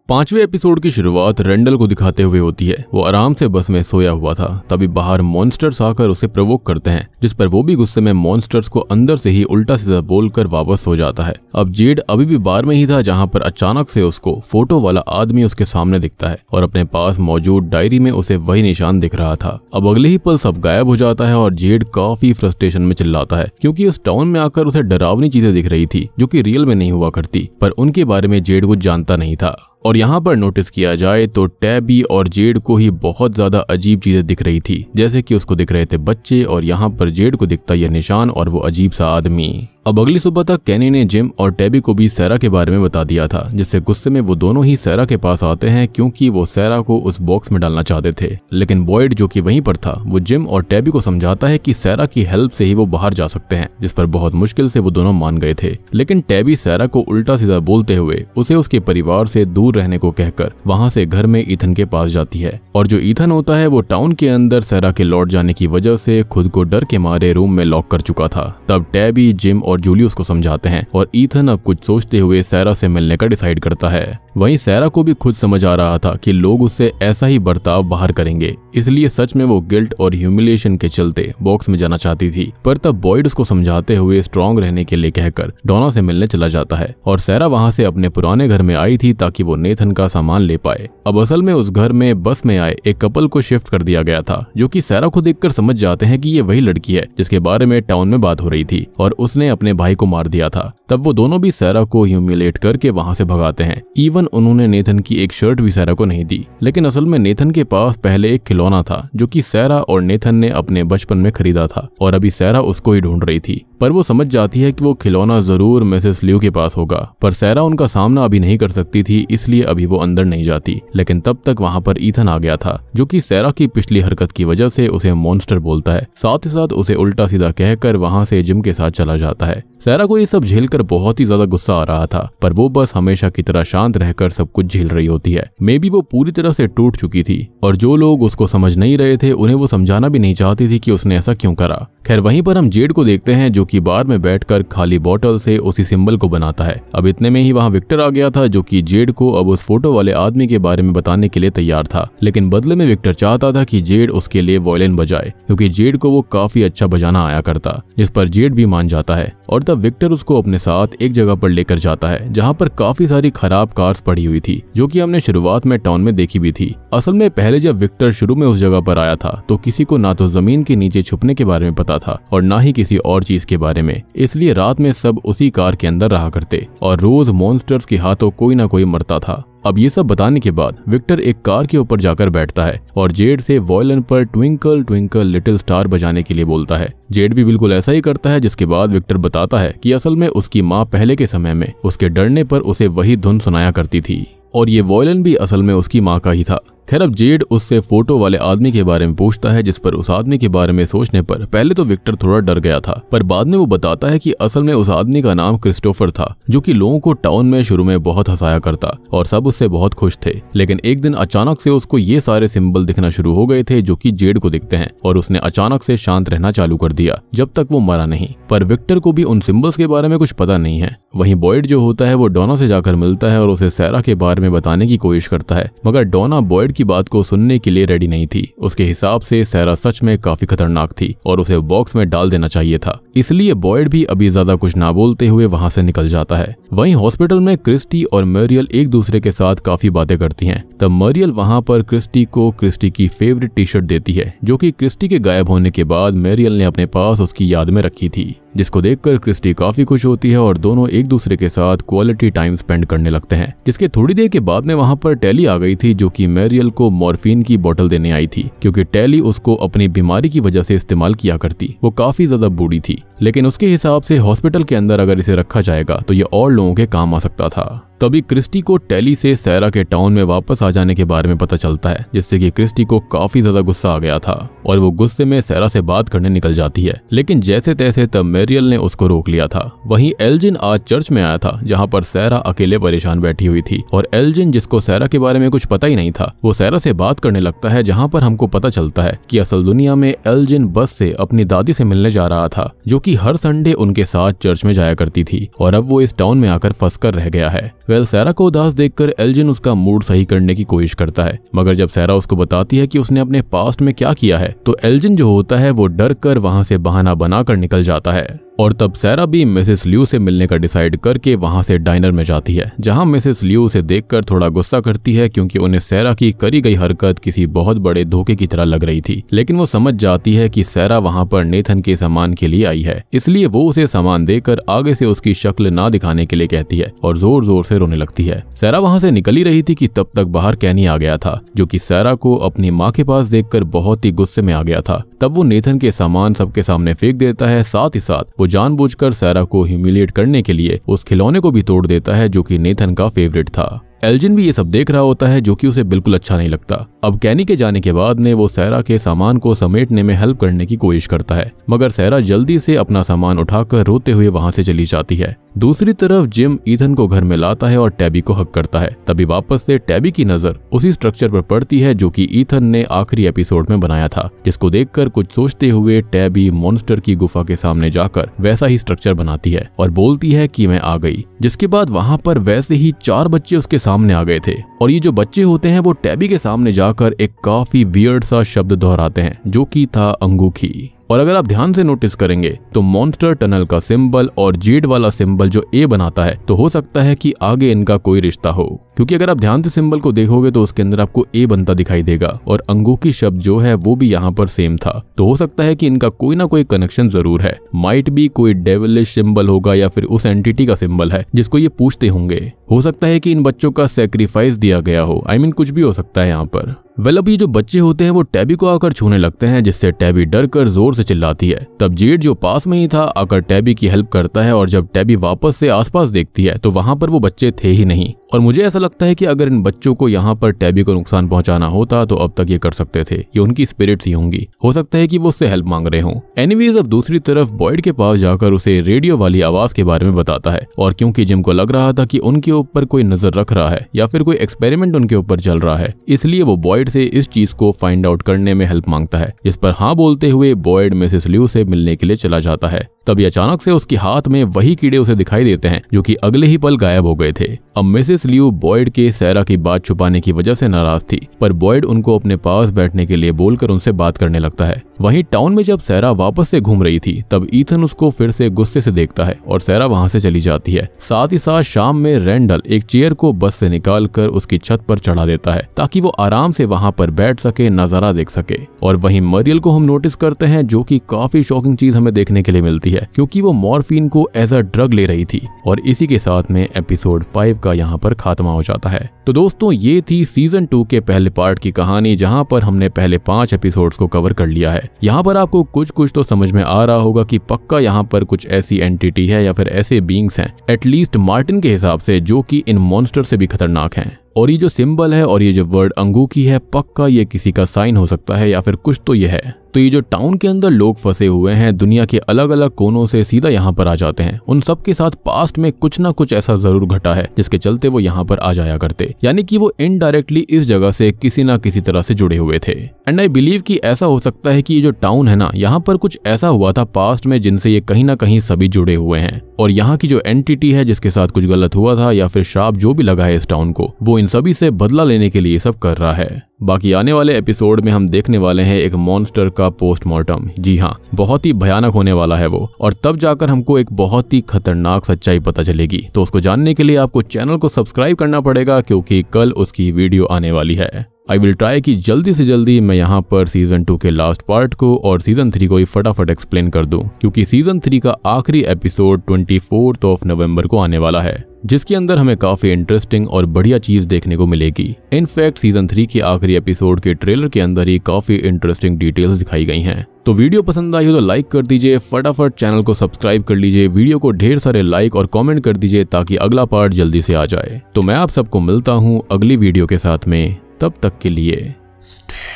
पांचवे एपिसोड की शुरुआत रेंडल को दिखाते हुए होती है वो आराम से बस में सोया हुआ था तभी बाहर मॉन्स्टर्स आकर उसे प्रवोक करते हैं जिस पर वो भी गुस्से में मॉन्स्टर्स को अंदर से ही उल्टा सीधा बोलकर वापस सो जाता है अब जेड अभी भी बार में ही था जहां पर अचानक से उसको फोटो वाला आदमी उसके सामने दिखता है और अपने पास मौजूद डायरी में उसे वही निशान दिख रहा था अब अगले ही पल सब गायब हो जाता है और जेड काफी फ्रस्ट्रेशन में चिल्लाता है क्यूँकी उस टाउन में आकर उसे डरावनी चीजें दिख रही थी जो की रियल में नहीं हुआ करती पर उनके बारे में जेड कुछ जानता नहीं था और यहाँ पर नोटिस किया जाए तो टैबी और जेड को ही बहुत ज्यादा अजीब चीजें दिख रही थी जैसे कि उसको दिख रहे थे बच्चे और यहाँ पर जेड को दिखता यह निशान और वो अजीब सा आदमी अब अगली सुबह तक कैनी ने जिम और टेबी को भी सैरा के बारे में बता दिया था जिससे गुस्से में वो दोनों ही सैरा के पास आते हैं क्योंकि वो सैरा को उस बॉक्स में डालना चाहते थे लेकिन बॉयड जो कि वहीं पर था वो जिम और टेबी को समझाता है कि सैरा की हेल्प से ही वो बाहर जा सकते हैं जिस पर बहुत मुश्किल से वो दोनों मान गए थे लेकिन टैबी सैरा को उल्टा सीधा बोलते हुए उसे उसके परिवार से दूर रहने को कहकर वहाँ से घर में ईथन के पास जाती है और जो ईथन होता है वो टाउन के अंदर सैरा के लौट जाने की वजह से खुद को डर के मारे रूम में लॉक कर चुका था तब टैबी जिम और और जूलियस को समझाते हैं और ईथन अब कुछ सोचते हुए सैरा से मिलने का डिसाइड करता है वहीं सैरा को भी खुद समझ आ रहा था कि लोग उससे ऐसा ही बर्ताव बाहर करेंगे इसलिए सच में वो गिल्ट और ह्यूमिलेशन के चलते बॉक्स में जाना चाहती थी पर तब बॉयड उसको समझाते हुए स्ट्रांग रहने के लिए कहकर डोना से मिलने चला जाता है और सैरा वहाँ से अपने पुराने घर में आई थी ताकि वो नेथन का सामान ले पाए अब असल में उस घर में बस में आए एक कपल को शिफ्ट कर दिया गया था जो की सैरा को देख समझ जाते हैं की ये वही लड़की है जिसके बारे में टाउन में बात हो रही थी और उसने अपने अपने भाई को मार दिया था तब वो दोनों भी सैरा को ह्यूमिलेट करके वहाँ से भगाते हैं इवन उन्होंने नेथन की एक शर्ट भी सैरा को नहीं दी लेकिन असल में नेथन के पास पहले एक खिलौना था जो की सैरा और नेथन ने अपने बचपन में खरीदा था और अभी सैरा उसको ही ढूंढ रही थी पर वो समझ जाती है कि वो खिलौना जरूर मिसेस ल्यू के पास होगा पर सैरा उनका सामना अभी नहीं कर सकती थी इसलिए अभी वो अंदर नहीं जाती लेकिन तब तक वहाँ पर ईथन आ गया था जो कि सैरा की पिछली हरकत की वजह से उसे मॉन्स्टर बोलता है साथ ही साथ उसे उल्टा सीधा कहकर वहाँ से जिम के साथ चला जाता है है सारा को ये सब कर बहुत ही ज्यादा गुस्सा आ रहा था पर वो बस हमेशा की तरह शांत रहकर सब कुछ झेल रही होती है मे बी वो पूरी तरह से टूट चुकी थी और जो लोग उसको समझ नहीं रहे थे उन्हें वो समझाना भी नहीं चाहती थी कि उसने ऐसा क्यों करा खैर वहीं पर हम जेड को देखते हैं जो कि बार में बैठकर खाली बॉटल से उसी सिंबल को बनाता है अब इतने में ही वहाँ विक्टर आ गया था जो कि जेड को अब उस फोटो वाले आदमी के बारे में बताने के लिए तैयार था लेकिन बदले में विक्टर चाहता था कि जेड उसके लिए वॉयलिन बजाए क्योंकि जेड को वो काफी अच्छा बजाना आया करता जिस पर जेड भी मान जाता है और तब विक्टर उसको अपने साथ एक जगह पर लेकर जाता है जहाँ पर काफी सारी खराब कार्स पड़ी हुई थी जो कि हमने शुरुआत में टाउन में देखी भी थी असल में पहले जब विक्टर शुरू में उस जगह पर आया था तो किसी को ना तो जमीन के नीचे छुपने के बारे में पता था और ना ही किसी और चीज के बारे में इसलिए रात में सब उसी कार के अंदर रहा करते और रोज मॉन्स्टर्स के हाथों कोई ना कोई मरता था अब ये सब बताने के बाद विक्टर एक कार के ऊपर जाकर बैठता है और जेड से वॉयलन पर ट्विंकल ट्विंकल लिटिल स्टार बजाने के लिए बोलता है जेड भी बिल्कुल ऐसा ही करता है जिसके बाद विक्टर बताता है कि असल में उसकी माँ पहले के समय में उसके डरने पर उसे वही धुन सुनाया करती थी और ये वॉयलन भी असल में उसकी माँ का ही था खैर अब जेड उससे फोटो वाले आदमी के बारे में पूछता है जिस पर उस आदमी के बारे में सोचने पर पहले तो विक्टर थोड़ा डर गया था पर बाद में वो बताता है कि असल में उस आदमी का नाम क्रिस्टोफर था जो कि लोगों को टाउन में शुरू में बहुत हंसाया करता और सब उससे बहुत खुश थे लेकिन एक दिन अचानक से उसको ये सारे सिम्बल दिखना शुरू हो गए थे जो की जेड को दिखते हैं और उसने अचानक से शांत रहना चालू कर दिया जब तक वो मरा नहीं पर विक्टर को भी उन सिम्बल्स के बारे में कुछ पता नहीं है वहीं बॉयड जो होता है वो डोना से जाकर मिलता है और उसे सैरा के बारे में बताने की कोशिश करता है मगर डोना बॉयड की बात को सुनने के लिए रेडी नहीं थी उसके हिसाब से सहरा सच में काफी खतरनाक थी और उसे बॉक्स में डाल देना चाहिए था इसलिए बॉयड भी अभी ज्यादा कुछ ना बोलते हुए वहां से निकल जाता है वहीं हॉस्पिटल में क्रिस्टी और मरियल एक दूसरे के साथ काफी बातें करती हैं तब मरियल वहां पर क्रिस्टी को क्रिस्टी की फेवरेट टी शर्ट देती है जो कि क्रिस्टी के गायब होने के बाद मेरियल ने अपने पास उसकी याद में रखी थी जिसको देखकर क्रिस्टी काफी खुश होती है और दोनों एक दूसरे के साथ क्वालिटी टाइम स्पेंड करने लगते हैं जिसके थोड़ी देर के बाद में वहां पर टैली आ गई थी जो कि मेरियल को मॉर्फिन की बोतल देने आई थी क्योंकि टैली उसको अपनी बीमारी की वजह से इस्तेमाल किया करती वो काफी ज्यादा बूढ़ी थी लेकिन उसके हिसाब से हॉस्पिटल के अंदर अगर इसे रखा जाएगा तो ये और लोगों के काम आ सकता था तभी क्रिस्टी को टैली से सैरा के टाउन में वापस आ जाने के बारे में पता चलता है जिससे कि क्रिस्टी को काफी ज्यादा गुस्सा आ गया था और वो गुस्से में सैरा से बात करने निकल जाती है लेकिन जैसे तैसे तब मेरियल ने उसको रोक लिया था वहीं एल्जिन आज चर्च में आया था जहाँ पर सैरा अकेले परेशान बैठी हुई थी और एल्जिन जिसको सैरा के बारे में कुछ पता ही नहीं था वो सैरा से बात करने लगता है जहाँ पर हमको पता चलता है की असल दुनिया में एल्जिन बस से अपनी दादी से मिलने जा रहा था जो की हर संडे उनके साथ चर्च में जाया करती थी और अब वो इस टाउन में आकर फंस कर रह गया है वेल सैरा को उदास देखकर एल्जिन उसका मूड सही करने की कोशिश करता है मगर जब सैरा उसको बताती है कि उसने अपने पास्ट में क्या किया है तो एल्जिन जो होता है वो डर कर वहां से बहाना बनाकर निकल जाता है और तब सैरा भी मिसेस लियू से मिलने का डिसाइड करके वहां से डाइनर में जाती है जहां मिसेस लियू उसे देखकर थोड़ा गुस्सा करती है क्योंकि उन्हें सैरा की करी गई हरकत किसी बहुत बड़े धोखे की तरह लग रही थी लेकिन वो समझ जाती है कि सैरा वहां पर नेथन के सामान के लिए आई है इसलिए वो उसे सामान देकर आगे से उसकी शक्ल ना दिखाने के लिए कहती है और जोर जोर से रोने लगती है सैरा वहां से निकल ही रही थी कि तब तक बाहर कैनी आ गया था जो कि सैरा को अपनी माँ के पास देखकर बहुत ही गुस्से में आ गया था तब वो नेथन के सामान सबके सामने फेंक देता है साथ ही साथ वो जानबूझकर सारा को ह्यूमिलिएट करने के लिए उस खिलौने को भी तोड़ देता है जो कि नेथन का फेवरेट था एल्जिन भी ये सब देख रहा होता है जो कि उसे बिल्कुल अच्छा नहीं लगता अब कैनी के जाने के बाद ने वो सहरा के सामान को समेटने में हेल्प करने की कोशिश करता है मगर सैरा जल्दी से अपना सामान उठाकर रोते हुए वहां से चली जाती है दूसरी तरफ जिम ईथन को घर में लाता है और टैबी को हक करता है तभी वापस से टैबी की नजर उसी स्ट्रक्चर पर पड़ती है जो कि ईथन ने आखिरी एपिसोड में बनाया था जिसको देखकर कुछ सोचते हुए टैबी मॉन्स्टर की गुफा के सामने जाकर वैसा ही स्ट्रक्चर बनाती है और बोलती है कि मैं आ गई जिसके बाद वहाँ पर वैसे ही चार बच्चे उसके सामने आ गए थे और ये जो बच्चे होते हैं वो टैबी के सामने जाकर आकर एक काफी वियर्ड सा शब्द दोहराते हैं जो कि था अंगूखी और अगर आप ध्यान से नोटिस करेंगे तो मॉन्स्टर टनल का सिंबल और जेड वाला सिंबल जो ए बनाता है तो हो सकता है कि आगे इनका कोई रिश्ता हो क्योंकि अगर आप ध्यान से सिंबल को देखोगे तो उसके अंदर आपको ए बनता दिखाई देगा और अंगूकी शब्द जो है वो भी यहाँ पर सेम था तो हो सकता है कि इनका कोई ना कोई कनेक्शन जरूर है माइट भी कोई डेवलिश सिंबल होगा या फिर उस एंटिटी का सिंबल है जिसको ये पूछते होंगे हो सकता है कि इन बच्चों का सेक्रीफाइस दिया गया हो आई I मीन mean, कुछ भी हो सकता है यहाँ पर वेल अभी जो बच्चे होते हैं वो टैबी को आकर छूने लगते हैं जिससे टैबी डर कर जोर से चिल्लाती है तब जेड जो पास में ही था आकर टैबी की हेल्प करता है और जब टैबी वापस से आसपास देखती है तो वहां पर वो बच्चे थे ही नहीं और मुझे ऐसा लगता है कि अगर इन बच्चों को यहाँ पर टैबी को नुकसान पहुंचाना होता तो अब तक ये कर सकते थे ये उनकी स्पिरिट ही होंगी हो सकता है कि वो उससे हेल्प मांग रहे हों एनीवेज अब दूसरी तरफ बॉयड के पास जाकर उसे रेडियो वाली आवाज के बारे में बताता है और क्योंकि जिम को लग रहा था कि उनके ऊपर कोई नजर रख रहा है या फिर कोई एक्सपेरिमेंट उनके ऊपर चल रहा है इसलिए वो बॉयड बॉयड से इस चीज को फाइंड आउट करने में हेल्प मांगता है जिस पर हाँ बोलते हुए बॉयड मिसेस ल्यू से मिलने के लिए चला जाता है तभी अचानक से उसके हाथ में वही कीड़े उसे दिखाई देते हैं जो कि अगले ही पल गायब हो गए थे अब मिसेस लियो बॉयड के सैरा की बात छुपाने की वजह से नाराज थी पर बॉयड उनको अपने पास बैठने के लिए बोलकर उनसे बात करने लगता है वहीं टाउन में जब सैरा वापस से घूम रही थी तब ईथन उसको फिर से गुस्से से देखता है और सैरा वहां से चली जाती है साथ ही साथ शाम में रेंडल एक चेयर को बस से निकाल कर उसकी छत पर चढ़ा देता है ताकि वो आराम से वहां पर बैठ सके नजारा देख सके और वहीं मरियल को हम नोटिस करते हैं जो की काफी शॉकिंग चीज हमें देखने के लिए मिलती है है क्योंकि वो मॉर्फिन को एज अ ड्रग ले रही थी और इसी के साथ में एपिसोड फाइव का यहाँ पर खात्मा हो जाता है तो दोस्तों ये थी सीजन टू के पहले पार्ट की कहानी जहाँ पर हमने पहले पांच एपिसोड्स को कवर कर लिया है यहाँ पर आपको कुछ कुछ तो समझ में आ रहा होगा कि पक्का यहाँ पर कुछ ऐसी एंटिटी है या फिर ऐसे बींग्स हैं एटलीस्ट मार्टिन के हिसाब से जो कि इन मॉन्स्टर से भी खतरनाक हैं और ये जो सिंबल है और ये जो वर्ड अंगूकी है पक्का ये किसी का साइन हो सकता है या फिर कुछ तो ये है तो ये जो टाउन के अंदर लोग फंसे हुए हैं दुनिया के अलग अलग कोनों से सीधा यहाँ पर आ जाते हैं उन सब के साथ पास्ट में कुछ ना कुछ ऐसा जरूर घटा है जिसके चलते वो यहाँ पर आ जाया करते यानी कि वो इनडायरेक्टली इस जगह से किसी ना किसी तरह से जुड़े हुए थे एंड आई बिलीव कि ऐसा हो सकता है कि ये जो टाउन है ना यहाँ पर कुछ ऐसा हुआ था पास्ट में जिनसे ये कहीं ना कहीं सभी जुड़े हुए हैं और यहाँ की जो एंटिटी है जिसके साथ कुछ गलत हुआ था या फिर श्राप जो भी लगा है इस टाउन को वो इन सभी से बदला लेने के लिए सब कर रहा है बाकी आने वाले एपिसोड में हम देखने वाले हैं एक मॉन्स्टर का पोस्टमार्टम जी हाँ बहुत ही भयानक होने वाला है वो और तब जाकर हमको एक बहुत ही खतरनाक सच्चाई पता चलेगी तो उसको जानने के लिए आपको चैनल को सब्सक्राइब करना पड़ेगा क्योंकि कल उसकी वीडियो आने वाली है आई विल ट्राई कि जल्दी से जल्दी मैं यहाँ पर सीजन टू के लास्ट पार्ट को और सीजन थ्री को ही फटाफट एक्सप्लेन कर दूं क्योंकि सीजन थ्री का आखिरी एपिसोड ट्वेंटी फोर्थ ऑफ नवम्बर को आने वाला है जिसके अंदर हमें काफी इंटरेस्टिंग और बढ़िया चीज देखने को मिलेगी इनफैक्ट सीजन थ्री के आखिरी एपिसोड के ट्रेलर के अंदर ही काफी इंटरेस्टिंग डिटेल्स दिखाई गई हैं तो वीडियो पसंद आई हो तो लाइक कर दीजिए फटाफट चैनल को सब्सक्राइब कर लीजिए वीडियो को ढेर सारे लाइक और कमेंट कर दीजिए ताकि अगला पार्ट जल्दी से आ जाए तो मैं आप सबको मिलता हूँ अगली वीडियो के साथ में तब तक के लिए